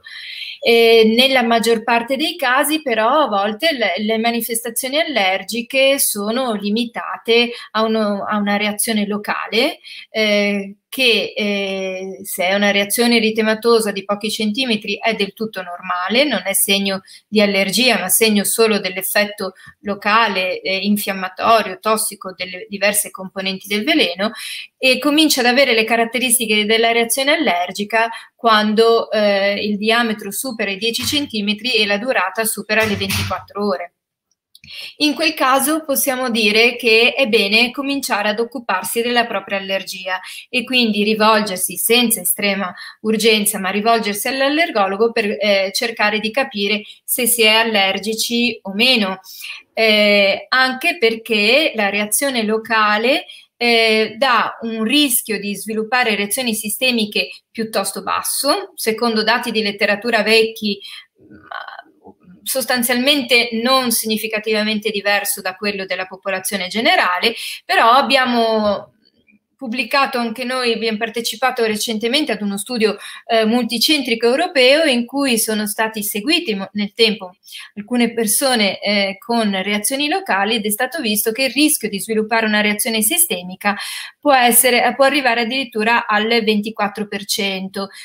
nella maggior parte dei casi, però, a volte le, le manifestazioni allergiche sono limitate a, uno, a una reazione locale eh, che eh, se è una reazione eritematosa di pochi centimetri è del tutto normale, non è segno di allergia, ma segno solo dell'effetto locale eh, infiammatorio, tossico delle diverse componenti del veleno e comincia ad avere le caratteristiche della reazione allergica quando eh, il diametro supera i 10 centimetri e la durata supera le 24 ore. In quel caso possiamo dire che è bene cominciare ad occuparsi della propria allergia e quindi rivolgersi senza estrema urgenza, ma rivolgersi all'allergologo per eh, cercare di capire se si è allergici o meno, eh, anche perché la reazione locale eh, dà un rischio di sviluppare reazioni sistemiche piuttosto basso, secondo dati di letteratura vecchi sostanzialmente non significativamente diverso da quello della popolazione generale, però abbiamo pubblicato anche noi, abbiamo partecipato recentemente ad uno studio eh, multicentrico europeo in cui sono stati seguiti nel tempo alcune persone eh, con reazioni locali ed è stato visto che il rischio di sviluppare una reazione sistemica può, essere, eh, può arrivare addirittura al 24%.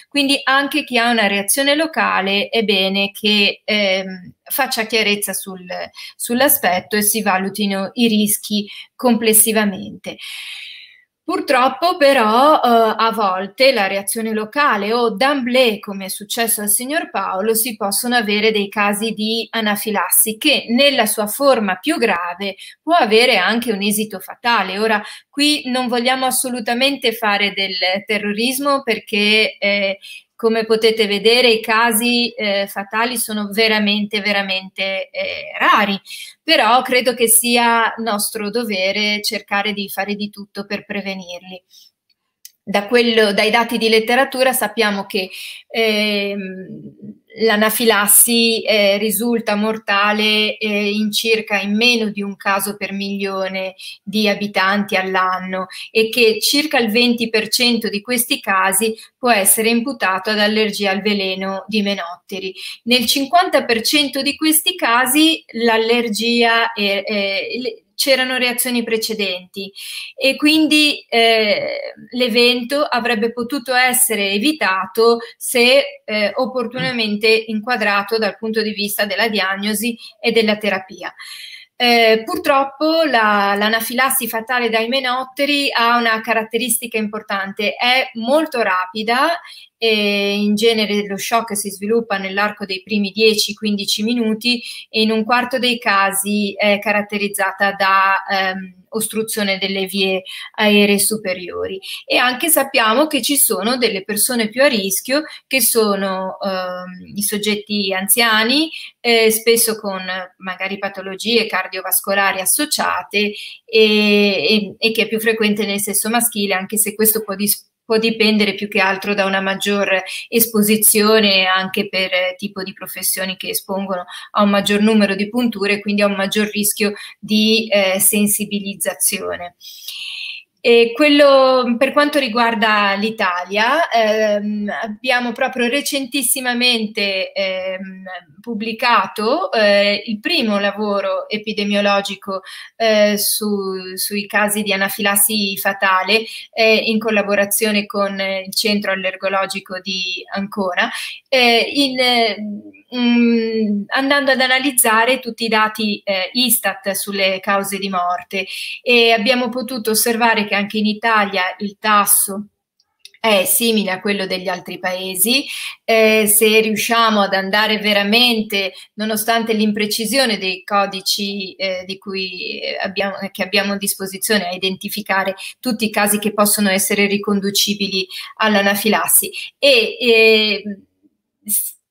Quindi anche chi ha una reazione locale è bene che eh, faccia chiarezza sul, sull'aspetto e si valutino i rischi complessivamente. Purtroppo però eh, a volte la reazione locale o d'amblè, come è successo al signor Paolo, si possono avere dei casi di anafilassi che nella sua forma più grave può avere anche un esito fatale. Ora, qui non vogliamo assolutamente fare del terrorismo perché eh, come potete vedere i casi eh, fatali sono veramente, veramente eh, rari, però credo che sia nostro dovere cercare di fare di tutto per prevenirli da quello, dai dati di letteratura sappiamo che eh, l'anafilassi eh, risulta mortale eh, in circa in meno di un caso per milione di abitanti all'anno e che circa il 20% di questi casi può essere imputato ad allergia al veleno di menotteri. Nel 50% di questi casi l'allergia è, è, c'erano reazioni precedenti e quindi eh, l'evento avrebbe potuto essere evitato se eh, opportunamente inquadrato dal punto di vista della diagnosi e della terapia. Eh, purtroppo la, l'anafilassi fatale dai menotteri ha una caratteristica importante, è molto rapida e in genere lo shock si sviluppa nell'arco dei primi 10-15 minuti e in un quarto dei casi è caratterizzata da ehm, ostruzione delle vie aeree superiori e anche sappiamo che ci sono delle persone più a rischio che sono ehm, i soggetti anziani eh, spesso con magari patologie cardiovascolari associate e, e, e, che è più frequente nel sesso maschile anche se questo può disporre può dipendere più che altro da una maggior esposizione anche per eh, tipo di professioni che espongono a un maggior numero di punture, quindi a un maggior rischio di eh, sensibilizzazione. E quello, per quanto riguarda l'Italia, ehm, abbiamo proprio recentissimamente ehm, pubblicato eh, il primo lavoro epidemiologico eh, su, sui casi di anafilassi fatale eh, in collaborazione con il Centro Allergologico di Ancona. Eh, in, mh, mm, andando ad analizzare tutti i dati eh, Istat sulle cause di morte e abbiamo potuto osservare che anche in Italia il tasso è simile a quello degli altri paesi. Eh, se riusciamo ad andare veramente, nonostante l'imprecisione dei codici eh, di cui abbiamo, che abbiamo a disposizione, a identificare tutti i casi che possono essere riconducibili all'anafilassi. E, eh,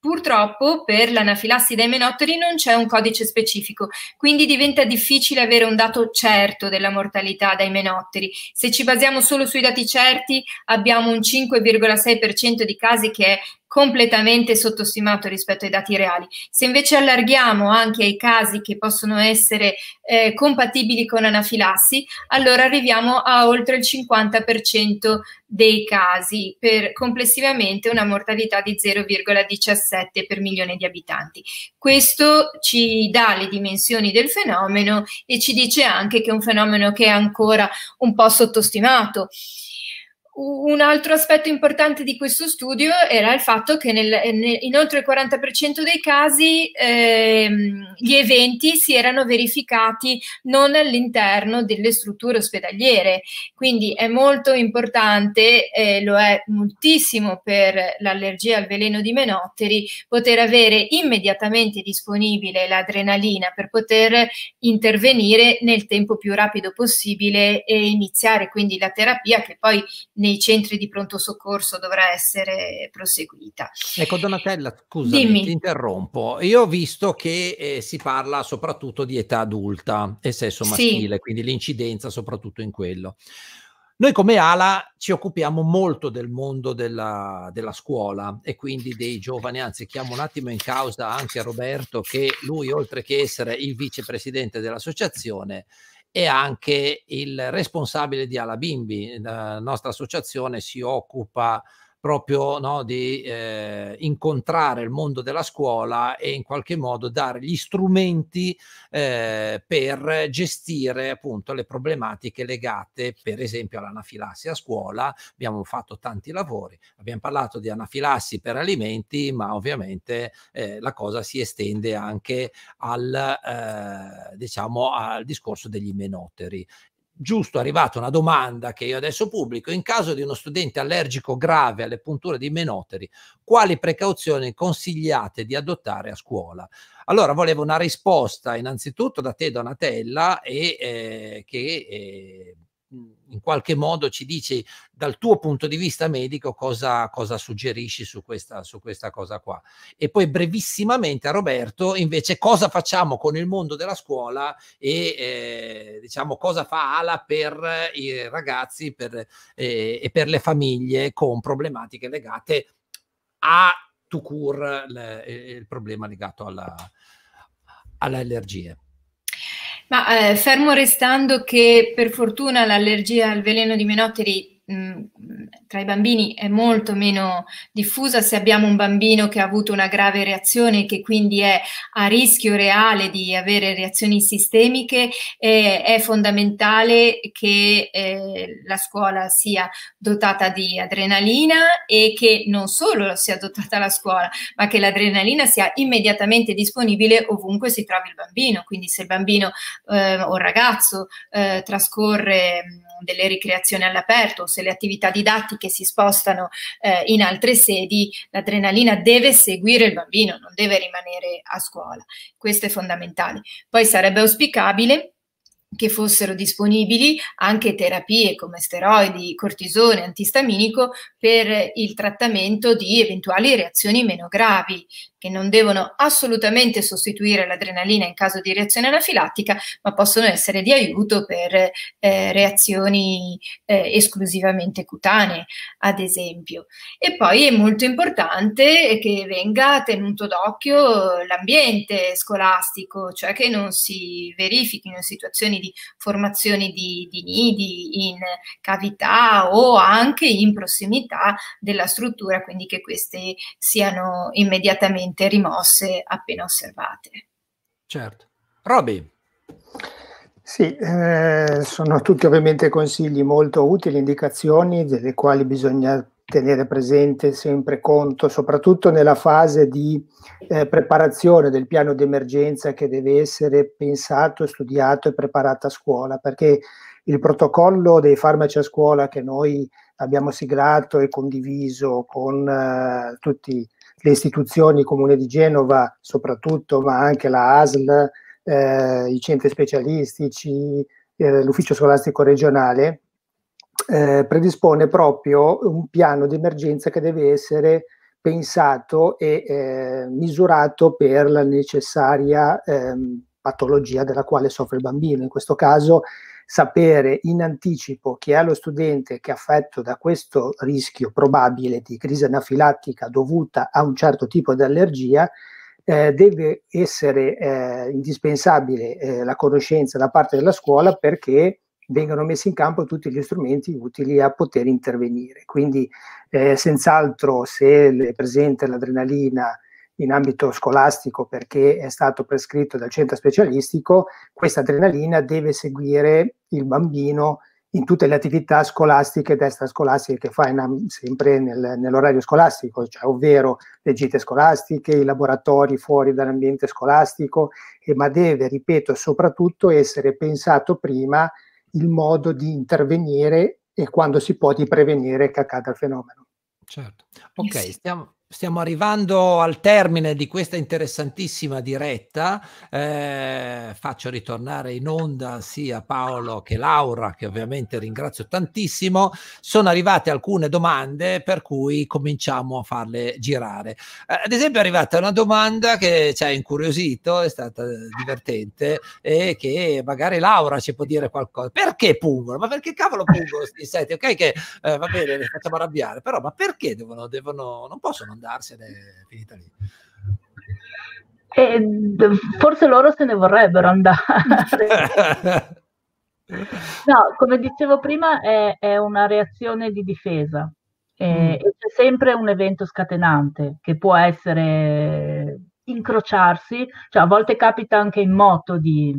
Purtroppo per l'anafilassi dai menotteri non c'è un codice specifico, quindi diventa difficile avere un dato certo della mortalità dai menotteri. Se ci basiamo solo sui dati certi, abbiamo un 5,6% di casi che è completamente sottostimato rispetto ai dati reali. Se invece allarghiamo anche ai casi che possono essere eh, compatibili con anafilassi, allora arriviamo a oltre il 50% dei casi, per complessivamente una mortalità di 0,17 per milione di abitanti. Questo ci dà le dimensioni del fenomeno e ci dice anche che è un fenomeno che è ancora un po' sottostimato. Un altro aspetto importante di questo studio era il fatto che nel, eh, in oltre il 40% dei casi ehm, gli eventi si erano verificati non all'interno delle strutture ospedaliere, quindi è molto importante, eh, lo è moltissimo per l'allergia al veleno di menotteri, poter avere immediatamente disponibile l'adrenalina per poter intervenire nel tempo più rapido possibile e iniziare quindi la terapia che poi nei centri di pronto soccorso dovrà essere proseguita. Ecco Donatella, scusa, ti interrompo. Io ho visto che eh, si parla soprattutto di età adulta e sesso maschile, sì. quindi l'incidenza soprattutto in quello. Noi come ALA ci occupiamo molto del mondo della, della, scuola e quindi dei giovani, anzi chiamo un attimo in causa anche Roberto che lui oltre che essere il vicepresidente dell'associazione e anche il responsabile di Alabimbi, la nostra associazione si occupa proprio no, di eh, incontrare il mondo della scuola e in qualche modo dare gli strumenti eh, per gestire appunto le problematiche legate per esempio all'anafilassi a scuola. Abbiamo fatto tanti lavori, abbiamo parlato di anafilassi per alimenti, ma ovviamente eh, la cosa si estende anche al, eh, diciamo, al discorso degli menoteri giusto arrivata una domanda che io adesso pubblico, in caso di uno studente allergico grave alle punture di menoteri, quali precauzioni consigliate di adottare a scuola? Allora volevo una risposta innanzitutto da te Donatella e eh, che eh, Mhmm, in qualche modo ci dici dal tuo punto di vista medico cosa, cosa suggerisci su questa, su questa, cosa qua. E poi brevissimamente a Roberto invece cosa facciamo con il mondo della scuola e eh, diciamo cosa fa Ala per i ragazzi per, eh, e per le famiglie con problematiche legate a to cure il, il problema legato alla, alle allergie. Ma eh, fermo restando che per fortuna l'allergia al veleno di menotteri tra i bambini è molto meno diffusa se abbiamo un bambino che ha avuto una grave reazione che quindi è a rischio reale di avere reazioni sistemiche, eh, è fondamentale che eh, la scuola sia dotata di adrenalina e che non solo sia dotata la scuola, ma che l'adrenalina sia immediatamente disponibile ovunque si trovi il bambino. Quindi se il bambino eh, o il ragazzo eh, trascorre mm, delle ricreazioni all'aperto, campus e le attività didattiche si spostano eh, in altre sedi, l'adrenalina deve seguire il bambino, non deve rimanere a scuola. Questo è fondamentale. Poi sarebbe auspicabile che fossero disponibili anche terapie come steroidi, cortisone, antistaminico per il trattamento di eventuali reazioni meno gravi, che non devono assolutamente sostituire l'adrenalina in caso di reazione anafilattica, ma possono essere di aiuto per eh, reazioni eh, esclusivamente cutanee, ad esempio. E poi è molto importante che venga tenuto d'occhio l'ambiente scolastico, cioè che non si verifichino situazioni di formazione di, di nidi in cavità o anche in prossimità della struttura, quindi che queste siano immediatamente facilmente rimosse appena osservate. Certo. Roby. Sì, eh, sono tutti ovviamente consigli molto utili, indicazioni delle quali bisogna tenere presente sempre conto, soprattutto nella fase di eh, preparazione del piano d'emergenza che deve essere pensato, studiato e preparato a scuola, perché il protocollo dei farmaci a scuola che noi abbiamo siglato e condiviso con eh, tutti le istituzioni Comune di Genova, soprattutto, ma anche la ASL, eh, i centri specialistici, eh, l'ufficio scolastico regionale, eh, predispone proprio un piano di emergenza che deve essere pensato e eh, misurato per la necessaria ehm, patologia della quale soffre il bambino. In questo caso sapere in anticipo chi è lo studente che è affetto da questo rischio probabile di crisi anafilattica dovuta a un certo tipo di allergia, eh, deve essere eh, indispensabile eh, la conoscenza da parte della scuola perché vengano messi in campo tutti gli strumenti utili a poter intervenire. Quindi, eh, senz'altro, se è presente l'adrenalina in ambito scolastico perché è stato prescritto dal centro specialistico, questa adrenalina deve seguire il bambino in tutte le attività scolastiche ed extrascolastiche che fa in, sempre nel, nell'orario scolastico, cioè, ovvero le gite scolastiche, i laboratori fuori dall'ambiente scolastico, e, ma deve, ripeto, soprattutto essere pensato prima il modo di intervenire e quando si può di prevenire che accada il fenomeno. Certo, ok, stiamo, Stiamo arrivando al termine di questa interessantissima diretta. Eh, faccio ritornare in onda sia Paolo che Laura, che ovviamente ringrazio tantissimo. Sono arrivate alcune domande, per cui cominciamo a farle girare. Eh, ad esempio, è arrivata una domanda che ci ha incuriosito, è stata divertente, e che magari Laura ci può dire qualcosa. Perché pungono? Ma perché cavolo pungono questi insetti? Ok, che eh, va bene, li facciamo arrabbiare, però ma perché devono, devono non possono andare? andarsene ed è finita lì. E forse loro se ne vorrebbero andare. no, come dicevo prima, è, è una reazione di difesa. E, mm. C'è sempre un evento scatenante che può essere incrociarsi, cioè a volte capita anche in moto di,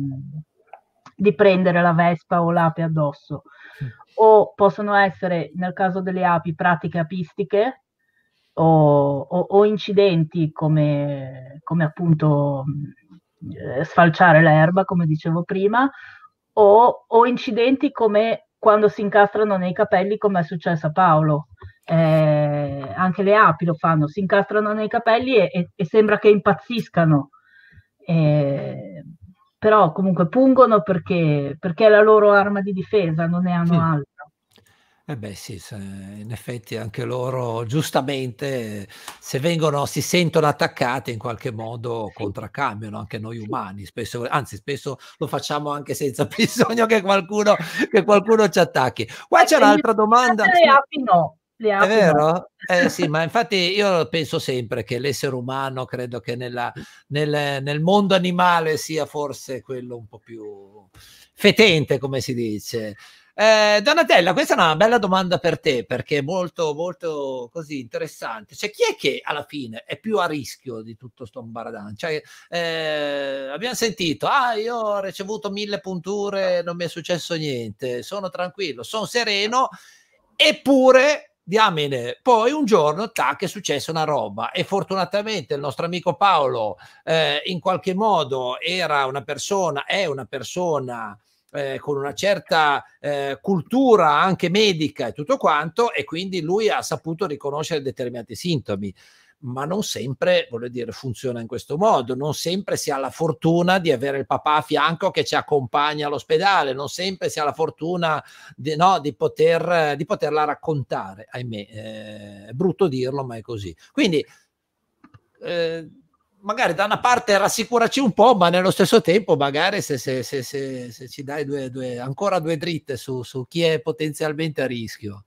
di prendere la vespa o l'ape addosso, mm. o possono essere, nel caso delle api, pratiche apistiche, o, o, o incidenti come, come appunto eh, sfalciare l'erba, come dicevo prima, o, o, incidenti come quando si incastrano nei capelli, come è successo a Paolo. Eh, anche le api lo fanno, si incastrano nei capelli e, e, e sembra che impazziscano. Eh, però comunque pungono perché, perché, è la loro arma di difesa, non ne hanno sì. altro. Eh beh sì, eh, in effetti anche loro giustamente se vengono si sentono attaccati in qualche modo contraccambiano, anche noi umani, spesso anzi spesso lo facciamo anche senza bisogno che qualcuno che qualcuno ci attacchi. Qua c'è un'altra domanda le api no, le È api no. vero? Eh sì, ma infatti io penso sempre che l'essere umano credo che nella nel nel mondo animale sia forse quello un po' più fetente, come si dice. Eh, Donatella, questa è una bella domanda per te perché è molto, molto così interessante. Cioè, chi è che alla fine è più a rischio di tutto questo ambaradan? Cioè, eh, abbiamo sentito, ah, io ho ricevuto mille punture, non mi è successo niente, sono tranquillo, sono sereno, eppure diamine, poi un giorno tac è successa una roba e fortunatamente il nostro amico Paolo eh, in qualche modo era una persona, è una persona eh, con una certa eh, cultura anche medica e tutto quanto, e quindi lui ha saputo riconoscere determinati sintomi. Ma non sempre, voglio dire, funziona in questo modo, non sempre si ha la fortuna di avere il papà a fianco che ci accompagna all'ospedale, non sempre si ha la fortuna di, no, di, poter, di poterla raccontare, ahimè, eh, è brutto dirlo, ma è così. Quindi eh, magari da una parte rassicuraci un po', ma nello stesso tempo magari se, se, se, se ci dai due, due, ancora due dritte su, su, chi è potenzialmente a rischio.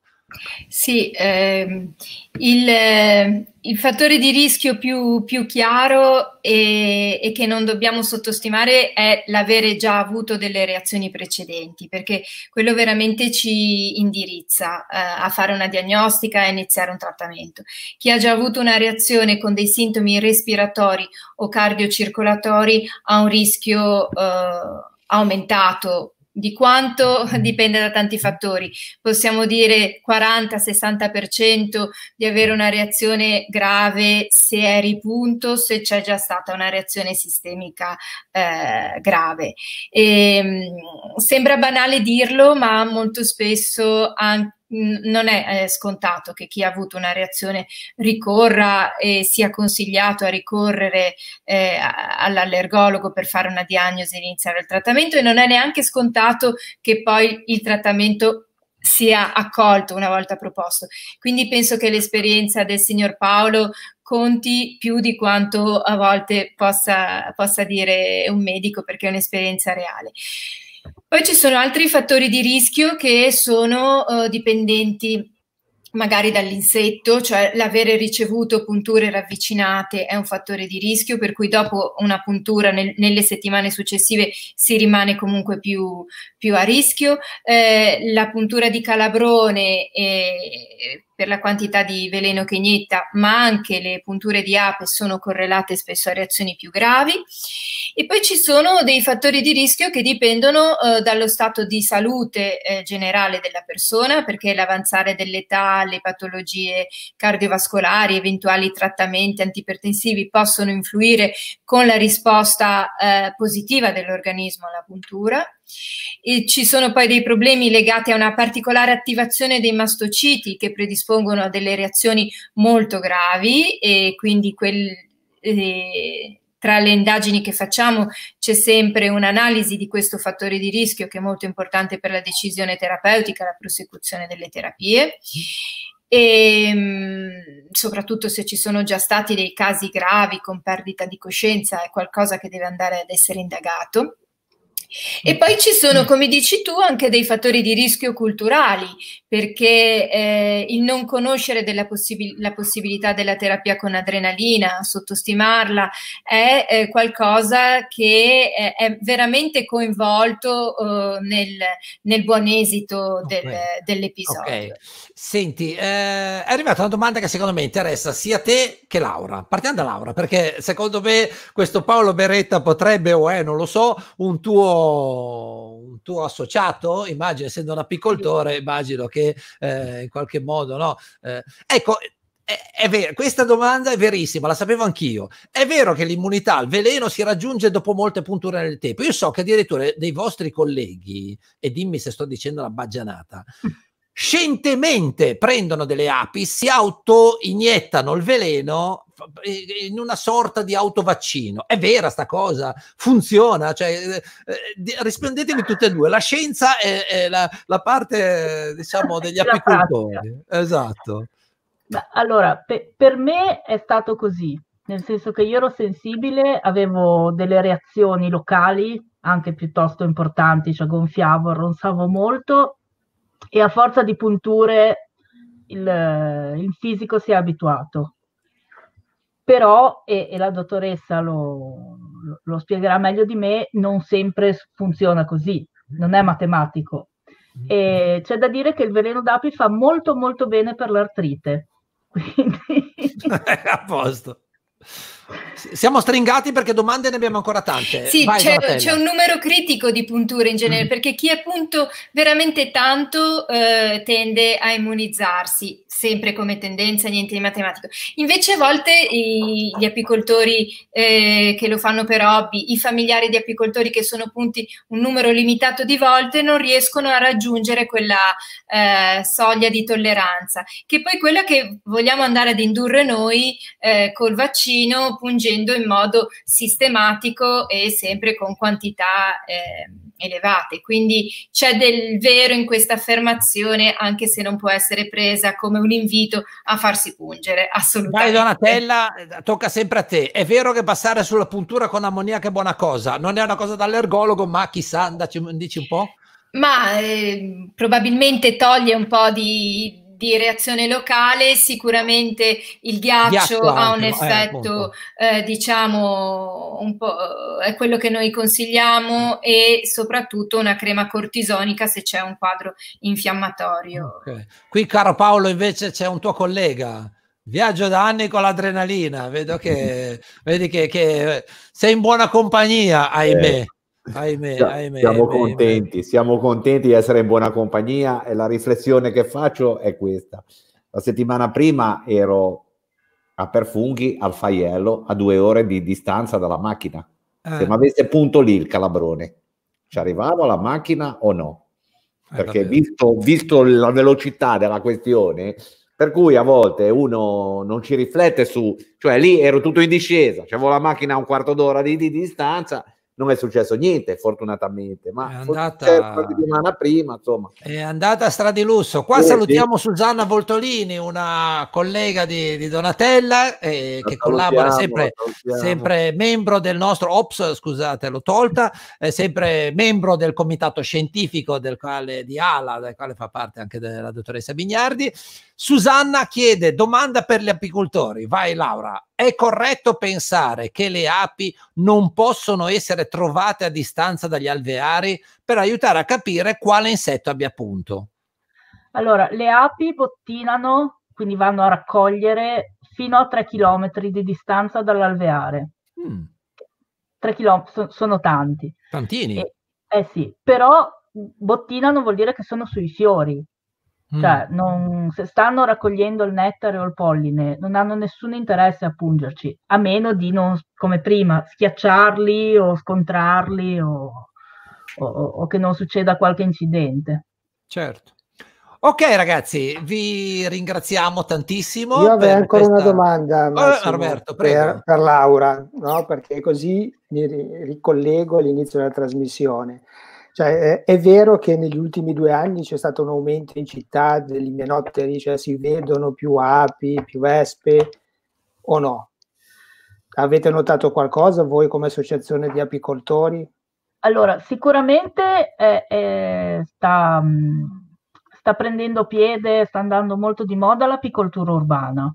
Sì, ehm, il, il, fattore di rischio più, più chiaro e, e, che non dobbiamo sottostimare è l'avere già avuto delle reazioni precedenti, perché quello veramente ci indirizza eh, a fare una diagnostica e iniziare un trattamento. Chi ha già avuto una reazione con dei sintomi respiratori o cardiocircolatori ha un rischio eh, aumentato di quanto mm-hmm. dipende da tanti fattori. Possiamo dire 40-60% di avere una reazione grave se è ripunto, se c'è già stata una reazione sistemica eh, grave. E, ehm, sembra banale dirlo, ma molto spesso anche non è scontato che chi ha avuto una reazione ricorra e sia consigliato a ricorrere eh, all'allergologo per fare una diagnosi e iniziare il trattamento e non è neanche scontato che poi il trattamento sia accolto una volta proposto. Quindi penso che l'esperienza del signor Paolo conti più di quanto a volte possa, possa dire un medico perché è un'esperienza reale. Poi ci sono altri fattori di rischio che sono eh, dipendenti magari dall'insetto, cioè l'avere ricevuto punture ravvicinate è un fattore di rischio, per cui dopo una puntura nel, nelle settimane successive si rimane comunque più, più a rischio. Eh, la puntura di calabrone eh, per la quantità di veleno che inietta, ma anche le punture di ape sono correlate spesso a reazioni più gravi. E poi ci sono dei fattori di rischio che dipendono eh, dallo stato di salute eh, generale della persona, perché l'avanzare dell'età, le patologie cardiovascolari, eventuali trattamenti antipertensivi possono influire con la risposta eh, positiva dell'organismo alla puntura e ci sono poi dei problemi legati a una particolare attivazione dei mastociti che predispongono a delle reazioni molto gravi e quindi quel, eh, tra le indagini che facciamo c'è sempre un'analisi di questo fattore di rischio che è molto importante per la decisione terapeutica, la prosecuzione delle terapie e ehm, soprattutto se ci sono già stati dei casi gravi con perdita di coscienza è qualcosa che deve andare ad essere indagato e poi ci sono, mm. come dici tu, anche dei fattori di rischio culturali, perché eh, il non conoscere della possib- la possibilità della terapia con adrenalina, sottostimarla, è eh, qualcosa che eh, è veramente coinvolto eh, nel, nel, buon esito del, okay. dell'episodio. Okay. Senti, eh, è arrivata una domanda che secondo me interessa sia te che Laura. Partiamo da Laura, perché secondo me questo Paolo Beretta potrebbe o è, non lo so, un tuo un tuo associato, immagino, essendo un apicoltore, immagino che eh, in qualche modo, no? Eh, ecco, è vero, questa domanda è verissima, la sapevo anch'io. È vero che l'immunità al veleno si raggiunge dopo molte punture nel tempo. Io so che addirittura dei vostri colleghi, e dimmi se sto dicendo una baggianata, mm scientemente prendono delle api, si auto-iniettano il veleno eh, in una sorta di autovaccino. È vera sta cosa, funziona, cioè, eh, eh rispondetemi tutte e due, la scienza è, è la, la, parte, eh, diciamo, degli apicoltori. Esatto. Beh, allora, pe- per me è stato così, nel senso che io ero sensibile, avevo delle reazioni locali anche piuttosto importanti, cioè gonfiavo, ronzavo molto e a forza di punture il, il fisico si è abituato. Però, e, e la dottoressa lo, lo spiegherà meglio di me, non sempre funziona così, non è matematico. E c'è da dire che il veleno d'api fa molto molto bene per l'artrite. Quindi... a posto. Siamo stringati perché domande ne abbiamo ancora tante. Sì, c'è, un numero critico di punture in genere, mm. perché chi è punto veramente tanto eh, tende a immunizzarsi sempre come tendenza niente di matematico. Invece a volte i, gli apicoltori eh, che lo fanno per hobby, i familiari di apicoltori che sono punti un numero limitato di volte non riescono a raggiungere quella eh, soglia di tolleranza, che è poi quella che vogliamo andare ad indurre noi eh, col vaccino, pungendo in modo sistematico e sempre con quantità. Eh, elevate. Quindi c'è del vero in questa affermazione, anche se non può essere presa come un invito a farsi pungere, assolutamente. Dai Donatella, tocca sempre a te. È vero che passare sulla puntura con ammoniaca è buona cosa, non è una cosa dall'ergologo, ma chissà, andaci, dici un po'. Ma eh, probabilmente toglie un po' di di reazione locale, sicuramente il ghiaccio, ghiaccio ha un eh, effetto, eh, eh, diciamo, un po' eh, è quello che noi consigliamo mm. e soprattutto una crema cortisonica se c'è un quadro infiammatorio. Okay. Qui, caro Paolo, invece c'è un tuo collega. Viaggio da anni con l'adrenalina, vedo che, vedi che, che sei in buona compagnia, ahimè. Eh. Ahimè, ahimè, siamo ahimè, contenti, ahimè. siamo contenti di essere in buona compagnia e la riflessione che faccio è questa. La settimana prima ero a Perfunghi, al Faiello, a due ore di distanza dalla macchina. Ah. Se mi avesse punto lì il calabrone, ci arrivavo alla macchina o no? Eh, Perché eh, visto, visto la velocità della questione, per cui a volte uno non ci riflette su, cioè lì ero tutto in discesa, avevo la macchina a un quarto d'ora di, di distanza non è successo niente, fortunatamente. Ma è andata la settimana prima, insomma. È andata a stradilusso. Qua eh, salutiamo sì. Susanna Voltolini, una collega di, di Donatella, eh, che collabora sempre, sempre, membro del nostro OPS, scusate, l'ho tolta, è sempre membro del comitato scientifico del quale, di ALA, del quale fa parte anche della dottoressa Bignardi. Susanna chiede domanda per gli apicoltori. Vai Laura, è corretto pensare che le api non possono essere trovate a distanza dagli alveari per aiutare a capire quale insetto abbia punto? Allora, le api bottinano, quindi vanno a raccogliere fino a 3 km di distanza dall'alveare. Mm. 3 km sono tanti. Tantini. E, eh sì, però bottinano vuol dire che sono sui fiori, Mm. Cioè, non, se stanno raccogliendo il nettare o il polline, non hanno nessun interesse a pungerci, a meno di non, come prima, schiacciarli o scontrarli o, o, o che non succeda qualche incidente. Certo. Ok ragazzi, vi ringraziamo tantissimo. Io avrei ancora questa... una domanda eh, Massimo, oh, Roberto, per, per, Laura, no? perché così mi ricollego all'inizio della trasmissione. Cioè, è, è, vero che negli ultimi due anni c'è stato un aumento in città degli imenotteri, cioè si vedono più api, più vespe o no? Avete notato qualcosa voi come associazione di apicoltori? Allora, sicuramente eh, eh, sta, mm, sta prendendo piede, sta andando molto di moda l'apicoltura urbana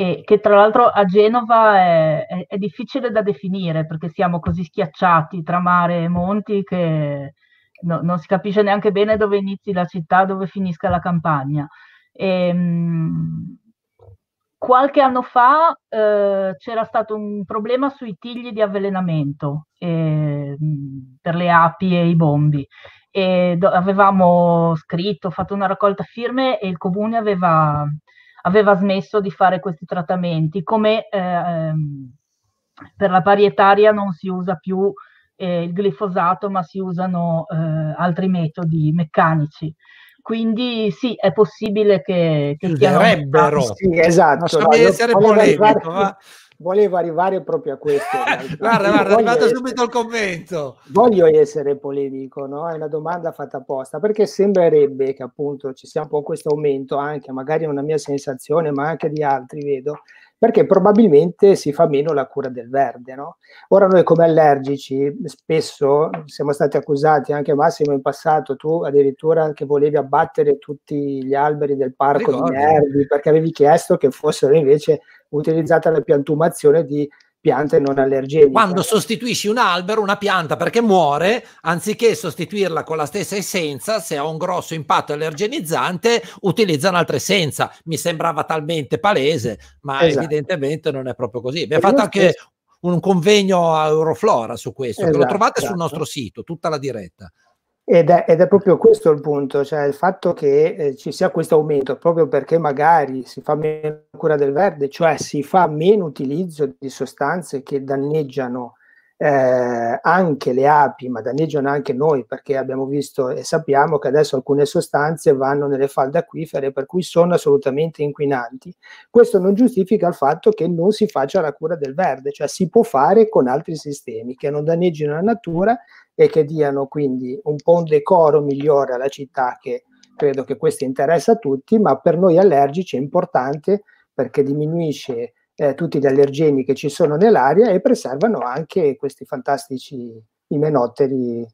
e che tra l'altro a Genova è, è, è, difficile da definire perché siamo così schiacciati tra mare e monti che no, non si capisce neanche bene dove inizi la città, dove finisca la campagna. E, ehm, qualche anno fa eh, c'era stato un problema sui tigli di avvelenamento eh, per le api e i bombi. E do- avevamo scritto, fatto una raccolta firme e il comune aveva aveva smesso di fare questi trattamenti, come eh, ehm, per la parietaria non si usa più eh, il glifosato, ma si usano eh, altri metodi meccanici. Quindi sì, è possibile che, che Userebbero. Sì, esatto. Non so, dai, polemico, ma volevo arrivare proprio a questo. guarda, guarda, è arrivato essere, subito il commento. Voglio essere polemico, no? È una domanda fatta apposta, perché sembrerebbe che appunto ci sia un po' questo aumento, anche magari è una mia sensazione, ma anche di altri, vedo, perché probabilmente si fa meno la cura del verde. No? Ora noi come allergici spesso siamo stati accusati, anche Massimo in passato, tu addirittura che volevi abbattere tutti gli alberi del parco Ricordo. di Nervi perché avevi chiesto che fossero invece utilizzata la piantumazione di piante non allergeniche. Quando sostituisci un albero, una pianta perché muore, anziché sostituirla con la stessa essenza, se ha un grosso impatto allergenizzante, utilizza un'altra essenza. Mi sembrava talmente palese, ma esatto. evidentemente non è proprio così. Abbiamo fatto anche un convegno a Euroflora su questo, esatto, lo trovate esatto. sul nostro sito, tutta la diretta. Ed è, ed è, proprio questo il punto, cioè il fatto che eh, ci sia questo aumento proprio perché magari si fa meno cura del verde, cioè si fa meno utilizzo di sostanze che danneggiano eh, anche le api, ma danneggiano anche noi perché abbiamo visto e sappiamo che adesso alcune sostanze vanno nelle falde acquifere per cui sono assolutamente inquinanti. Questo non giustifica il fatto che non si faccia la cura del verde, cioè si può fare con altri sistemi che non danneggino la natura e che diano quindi un po' un decoro migliore alla città che credo che questo interessa a tutti, ma per noi allergici è importante perché diminuisce eh, tutti gli allergeni che ci sono nell'aria e preservano anche questi fantastici imenotteri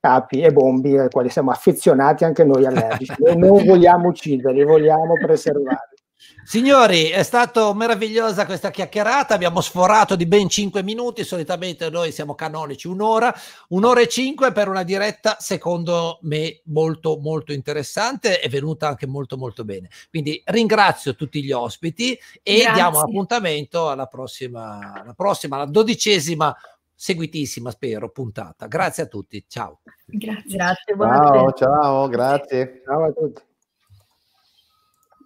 api e bombi ai quali siamo affezionati anche noi allergici. Noi non vogliamo ucciderli, vogliamo preservarli. Signori, è stata meravigliosa questa chiacchierata, abbiamo sforato di ben 5 minuti, solitamente noi siamo canonici un'ora, un'ora e 5 per una diretta secondo me molto molto interessante, è venuta anche molto molto bene. Quindi ringrazio tutti gli ospiti e Grazie. diamo appuntamento alla prossima, alla prossima, alla dodicesima seguitissima spero puntata. Grazie a tutti, ciao. Grazie, Grazie ciao, ciao, grazie. Ciao a tutti.